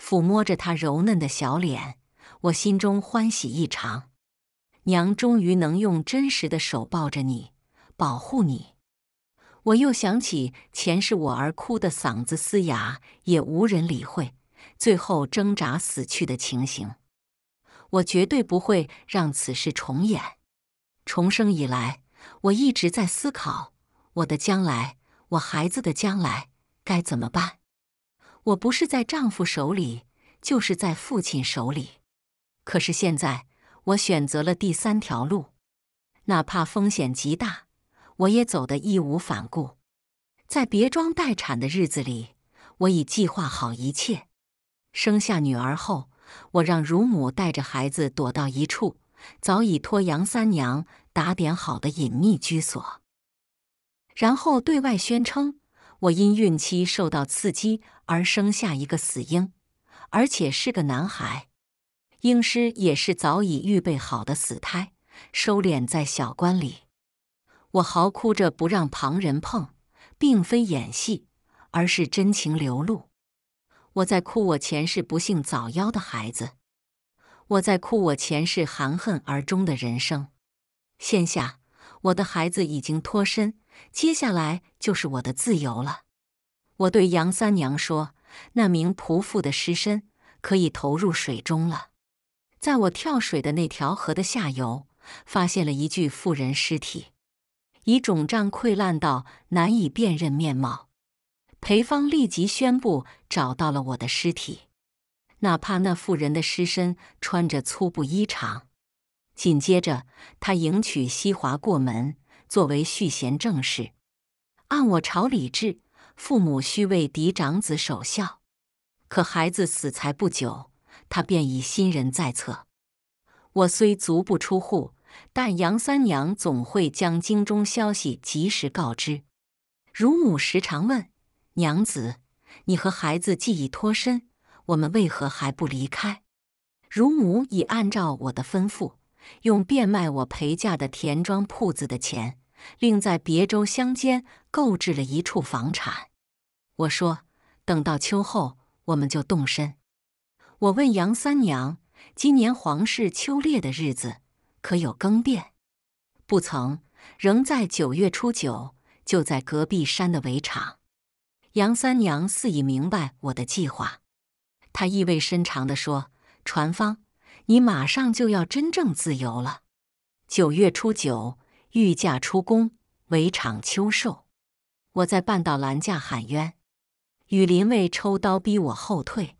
抚摸着她柔嫩的小脸，我心中欢喜异常。娘终于能用真实的手抱着你，保护你。我又想起前世我儿哭的嗓子嘶哑，也无人理会。最后挣扎死去的情形，我绝对不会让此事重演。重生以来，我一直在思考我的将来，我孩子的将来该怎么办。我不是在丈夫手里，就是在父亲手里。可是现在，我选择了第三条路，哪怕风险极大，我也走得义无反顾。在别装待产的日子里，我已计划好一切。生下女儿后，我让乳母带着孩子躲到一处早已托杨三娘打点好的隐秘居所，然后对外宣称我因孕期受到刺激而生下一个死婴，而且是个男孩。婴尸也是早已预备好的死胎，收敛在小棺里。我嚎哭着不让旁人碰，并非演戏，而是真情流露。我在哭，我前世不幸早夭的孩子；我在哭，我前世含恨而终的人生。现下，我的孩子已经脱身，接下来就是我的自由了。我对杨三娘说：“那名仆妇的尸身可以投入水中了。”在我跳水的那条河的下游，发现了一具妇人尸体，已肿胀溃烂到难以辨认面貌。裴芳立即宣布找到了我的尸体，哪怕那妇人的尸身穿着粗布衣裳。紧接着，他迎娶西华过门，作为续弦正事。按我朝礼制，父母须为嫡长子守孝，可孩子死才不久，他便以新人在侧。我虽足不出户，但杨三娘总会将京中消息及时告知。乳母时常问。娘子，你和孩子既已脱身，我们为何还不离开？乳母已按照我的吩咐，用变卖我陪嫁的田庄铺子的钱，另在别州乡间购置了一处房产。我说，等到秋后，我们就动身。我问杨三娘，今年皇室秋猎的日子可有更变？不曾，仍在九月初九，就在隔壁山的围场。杨三娘似已明白我的计划，她意味深长的说：“船方，你马上就要真正自由了。九月初九，御驾出宫，围场秋狩，我在半道拦架喊冤，羽林卫抽刀逼我后退，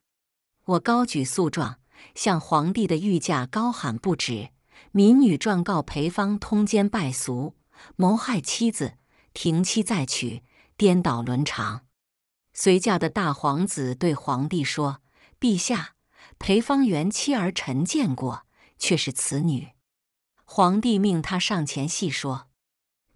我高举诉状，向皇帝的御驾高喊不止：民女状告裴芳通奸败俗，谋害妻子，停妻再娶，颠倒伦常。”随驾的大皇子对皇帝说：“陛下，裴方元妻儿臣见过，却是此女。”皇帝命他上前细说。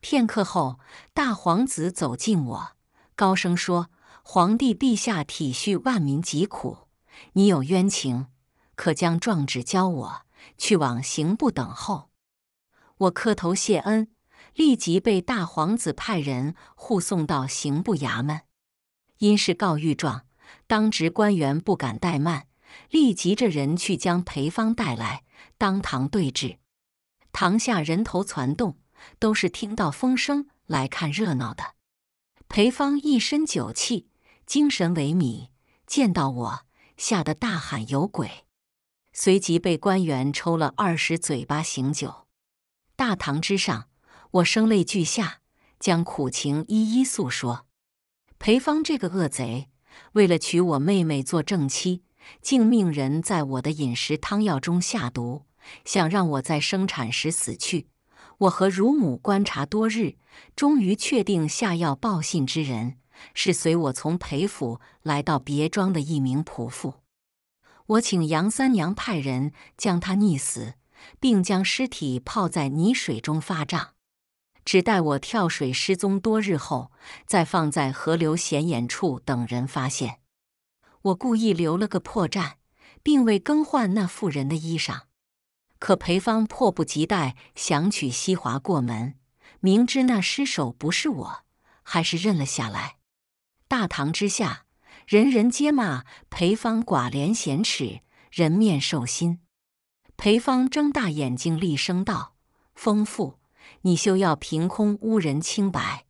片刻后，大皇子走近我，高声说：“皇帝陛下体恤万民疾苦，你有冤情，可将状纸交我去往刑部等候。”我磕头谢恩，立即被大皇子派人护送到刑部衙门。因是告御状，当值官员不敢怠慢，立即着人去将裴方带来，当堂对质。堂下人头攒动，都是听到风声来看热闹的。裴方一身酒气，精神萎靡，见到我吓得大喊有鬼，随即被官员抽了二十嘴巴醒酒。大堂之上，我声泪俱下，将苦情一一诉说。裴芳这个恶贼，为了娶我妹妹做正妻，竟命人在我的饮食汤药中下毒，想让我在生产时死去。我和乳母观察多日，终于确定下药报信之人是随我从裴府来到别庄的一名仆妇。我请杨三娘派人将她溺死，并将尸体泡在泥水中发胀。只待我跳水失踪多日后，再放在河流显眼处等人发现。我故意留了个破绽，并未更换那妇人的衣裳。可裴芳迫不及待想娶西华过门，明知那尸首不是我，还是认了下来。大堂之下，人人皆骂裴芳寡廉鲜耻、人面兽心。裴芳睁大眼睛，厉声道：“丰富。”你休要凭空污人清白！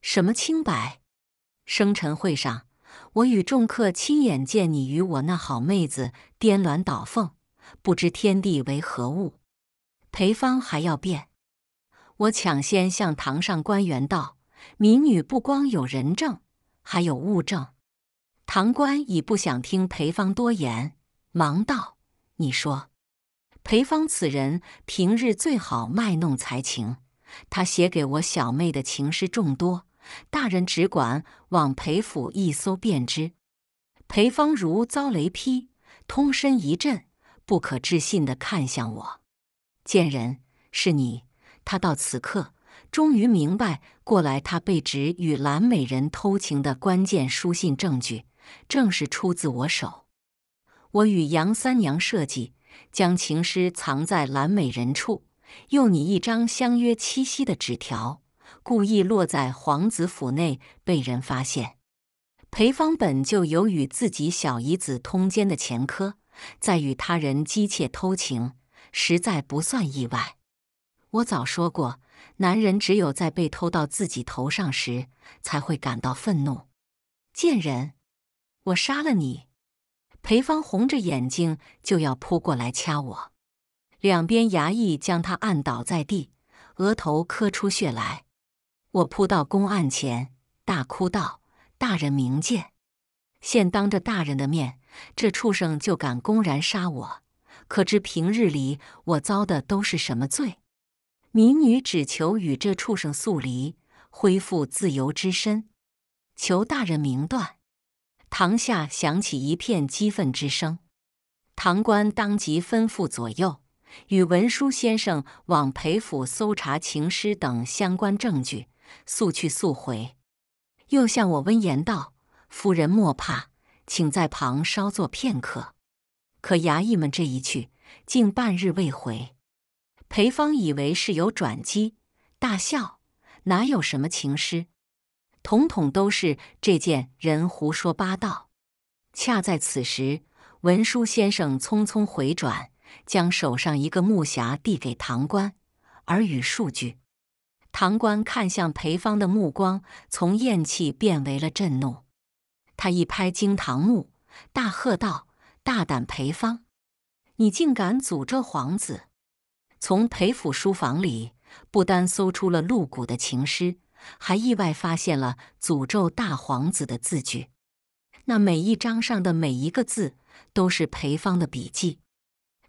什么清白？生辰会上，我与众客亲眼见你与我那好妹子颠鸾倒凤，不知天地为何物！裴芳还要辩，我抢先向堂上官员道：“民女不光有人证，还有物证。”堂官已不想听裴芳多言，忙道：“你说。”裴芳此人平日最好卖弄才情，他写给我小妹的情诗众多，大人只管往裴府一搜便知。裴芳如遭雷劈，通身一震，不可置信地看向我：“贱人，是你！”他到此刻终于明白过来，他被指与蓝美人偷情的关键书信证据，正是出自我手。我与杨三娘设计。将情诗藏在蓝美人处，又拟一张相约七夕的纸条，故意落在皇子府内，被人发现。裴芳本就有与自己小姨子通奸的前科，在与他人姬妾偷情，实在不算意外。我早说过，男人只有在被偷到自己头上时，才会感到愤怒。贱人，我杀了你！裴芳红着眼睛就要扑过来掐我，两边衙役将他按倒在地，额头磕出血来。我扑到公案前，大哭道：“大人明鉴，现当着大人的面，这畜生就敢公然杀我，可知平日里我遭的都是什么罪？民女只求与这畜生速离，恢复自由之身，求大人明断。”堂下响起一片激愤之声，堂官当即吩咐左右与文书先生往裴府搜查情诗等相关证据，速去速回。又向我温言道：“夫人莫怕，请在旁稍坐片刻。”可衙役们这一去，竟半日未回。裴芳以为是有转机，大笑：“哪有什么情诗？”统统都是这件人胡说八道。恰在此时，文书先生匆匆回转，将手上一个木匣递给唐官，耳语数句。唐官看向裴方的目光从厌弃变为了震怒，他一拍惊堂木，大喝道：“大胆，裴方，你竟敢诅咒皇子！从裴府书房里不单搜出了露骨的情诗。”还意外发现了诅咒大皇子的字据，那每一张上的每一个字都是裴芳的笔迹。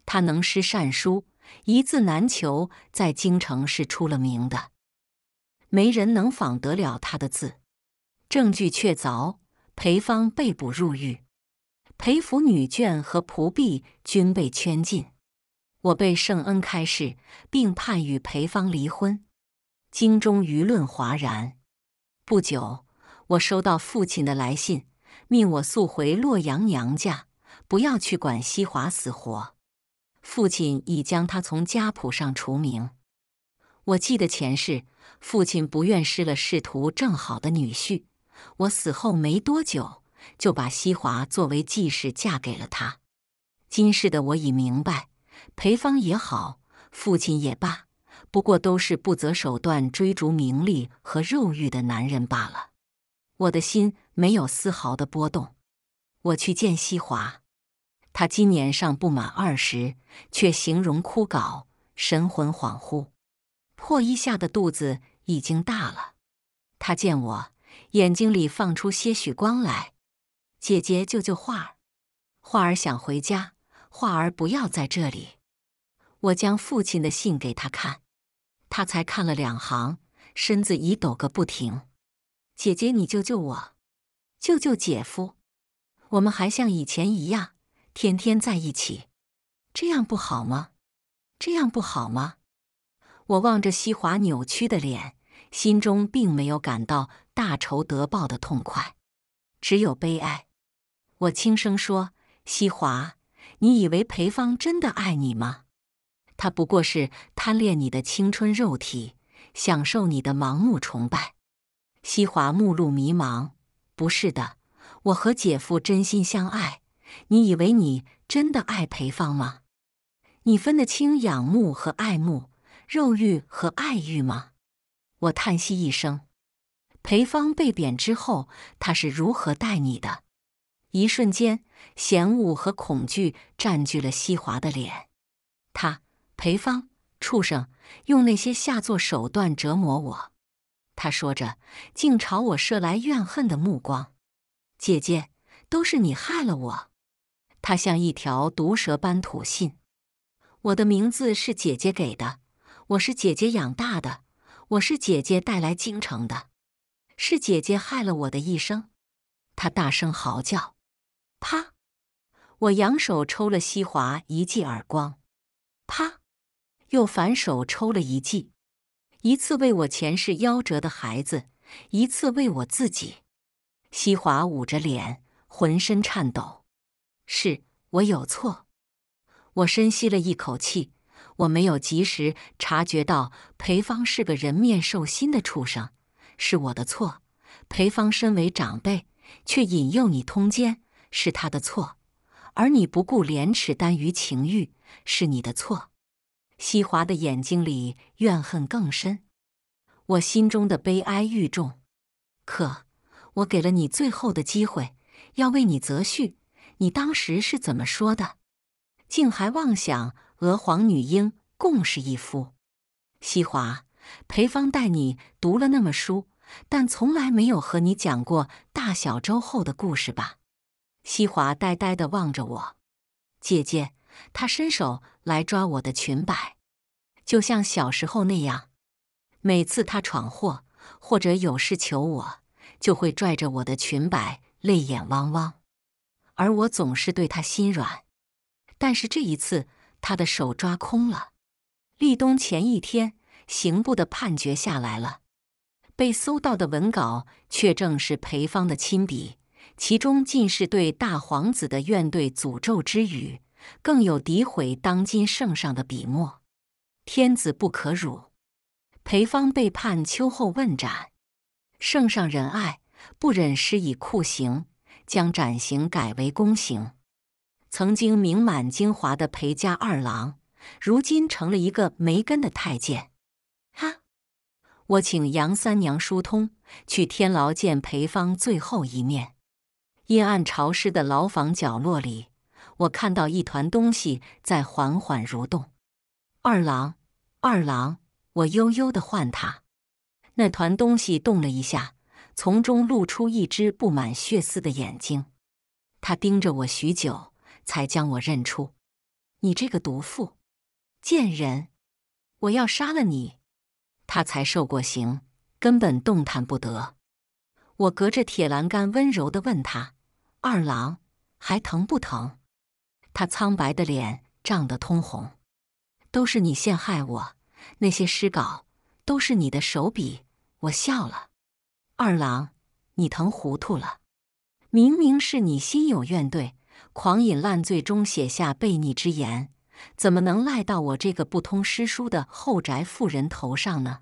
他能诗善书，一字难求，在京城是出了名的，没人能仿得了他的字。证据确凿，裴芳被捕入狱，裴府女眷和仆婢均被圈禁。我被圣恩开释，并判与裴芳离婚。京中舆论哗然。不久，我收到父亲的来信，命我速回洛阳娘家，不要去管西华死活。父亲已将他从家谱上除名。我记得前世，父亲不愿失了仕途正好的女婿。我死后没多久，就把西华作为继室嫁给了他。今世的我已明白，裴芳也好，父亲也罢。不过都是不择手段追逐名利和肉欲的男人罢了。我的心没有丝毫的波动。我去见西华，他今年尚不满二十，却形容枯槁，神魂恍惚。破衣下的肚子已经大了。他见我，眼睛里放出些许光来。姐姐救救画儿，画儿想回家，画儿不要在这里。我将父亲的信给他看。他才看了两行，身子已抖个不停。姐姐，你救救我，救救姐夫！我们还像以前一样，天天在一起，这样不好吗？这样不好吗？我望着西华扭曲的脸，心中并没有感到大仇得报的痛快，只有悲哀。我轻声说：“西华，你以为裴芳真的爱你吗？”他不过是贪恋你的青春肉体，享受你的盲目崇拜。西华目露迷茫。不是的，我和姐夫真心相爱。你以为你真的爱裴芳吗？你分得清仰慕和爱慕，肉欲和爱欲吗？我叹息一声。裴芳被贬之后，他是如何待你的？一瞬间，嫌恶和恐惧占据了西华的脸。他。裴芳，畜生，用那些下作手段折磨我！他说着，竟朝我射来怨恨的目光。姐姐，都是你害了我！他像一条毒蛇般吐信。我的名字是姐姐给的，我是姐姐养大的，我是姐姐带来京城的，是姐姐害了我的一生！他大声嚎叫。啪！我扬手抽了西华一记耳光。啪！又反手抽了一记，一次为我前世夭折的孩子，一次为我自己。西华捂着脸，浑身颤抖。是我有错。我深吸了一口气，我没有及时察觉到裴芳是个人面兽心的畜生，是我的错。裴芳身为长辈，却引诱你通奸，是他的错；而你不顾廉耻，耽于情欲，是你的错。西华的眼睛里怨恨更深，我心中的悲哀愈重。可我给了你最后的机会，要为你择婿，你当时是怎么说的？竟还妄想娥皇女英共是一夫？西华，裴芳带你读了那么书，但从来没有和你讲过大小周后的故事吧？西华呆呆的望着我，姐姐，她伸手来抓我的裙摆。就像小时候那样，每次他闯祸或者有事求我，就会拽着我的裙摆，泪眼汪汪，而我总是对他心软。但是这一次，他的手抓空了。立冬前一天，刑部的判决下来了，被搜到的文稿却正是裴芳的亲笔，其中尽是对大皇子的怨怼、诅咒之语，更有诋毁当今圣上的笔墨。天子不可辱，裴芳被判秋后问斩。圣上仁爱，不忍施以酷刑，将斩刑改为宫刑。曾经名满京华的裴家二郎，如今成了一个没根的太监。哈！我请杨三娘疏通，去天牢见裴芳最后一面。阴暗潮湿的牢房角落里，我看到一团东西在缓缓蠕动。二郎，二郎，我悠悠的唤他。那团东西动了一下，从中露出一只布满血丝的眼睛。他盯着我许久，才将我认出：“你这个毒妇，贱人！我要杀了你！”他才受过刑，根本动弹不得。我隔着铁栏杆温柔地问他：“二郎，还疼不疼？”他苍白的脸涨得通红。都是你陷害我，那些诗稿都是你的手笔。我笑了，二郎，你疼糊涂了。明明是你心有怨怼，狂饮烂醉中写下悖逆之言，怎么能赖到我这个不通诗书的后宅妇人头上呢？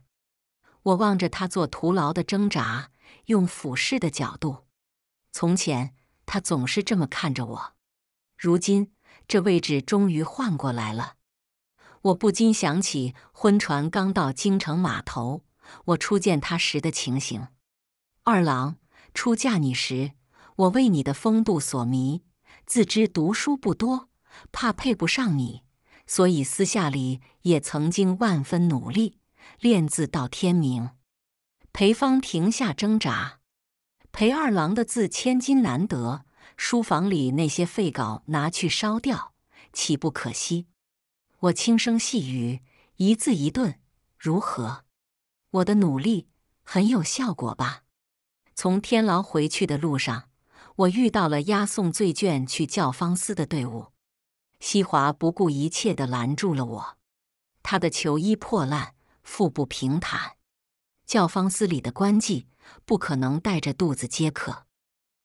我望着他做徒劳的挣扎，用俯视的角度。从前他总是这么看着我，如今这位置终于换过来了。我不禁想起婚船刚到京城码头，我初见他时的情形。二郎初嫁你时，我为你的风度所迷，自知读书不多，怕配不上你，所以私下里也曾经万分努力练字到天明。裴方停下挣扎，裴二郎的字千金难得，书房里那些废稿拿去烧掉，岂不可惜？我轻声细语，一字一顿：“如何？我的努力很有效果吧？”从天牢回去的路上，我遇到了押送罪卷去教坊司的队伍。西华不顾一切的拦住了我，他的囚衣破烂，腹部平坦。教坊司里的官妓不可能带着肚子接客，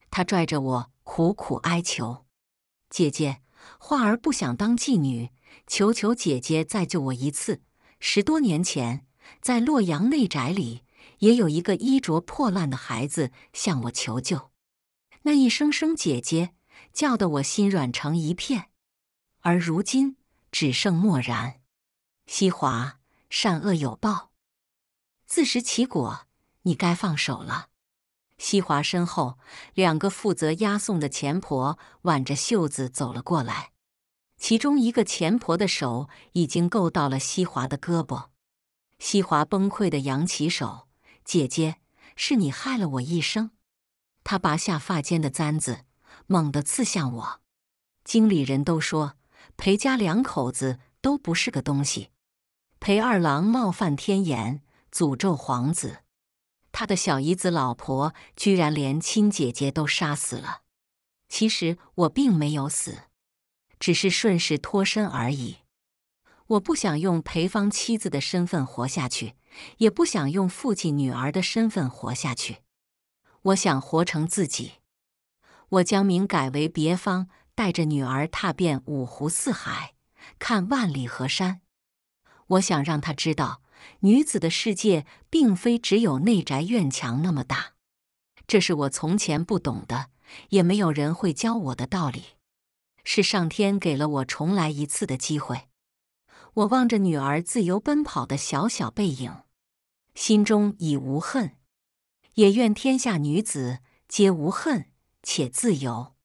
他拽着我苦苦哀求：“姐姐。”花儿不想当妓女，求求姐姐再救我一次。十多年前，在洛阳内宅里，也有一个衣着破烂的孩子向我求救，那一声声“姐姐”叫得我心软成一片。而如今，只剩漠然。西华，善恶有报，自食其果，你该放手了。西华身后，两个负责押送的钱婆挽着袖子走了过来，其中一个钱婆的手已经够到了西华的胳膊。西华崩溃的扬起手：“姐姐，是你害了我一生！”他拔下发间的簪子，猛地刺向我。经理人都说：“裴家两口子都不是个东西，裴二郎冒犯天眼，诅咒皇子。”他的小姨子、老婆居然连亲姐姐都杀死了。其实我并没有死，只是顺势脱身而已。我不想用裴芳妻子的身份活下去，也不想用父亲女儿的身份活下去。我想活成自己。我将名改为别芳，带着女儿踏遍五湖四海，看万里河山。我想让他知道。女子的世界并非只有内宅院墙那么大，这是我从前不懂的，也没有人会教我的道理。是上天给了我重来一次的机会。我望着女儿自由奔跑的小小背影，心中已无恨，也愿天下女子皆无恨且自由。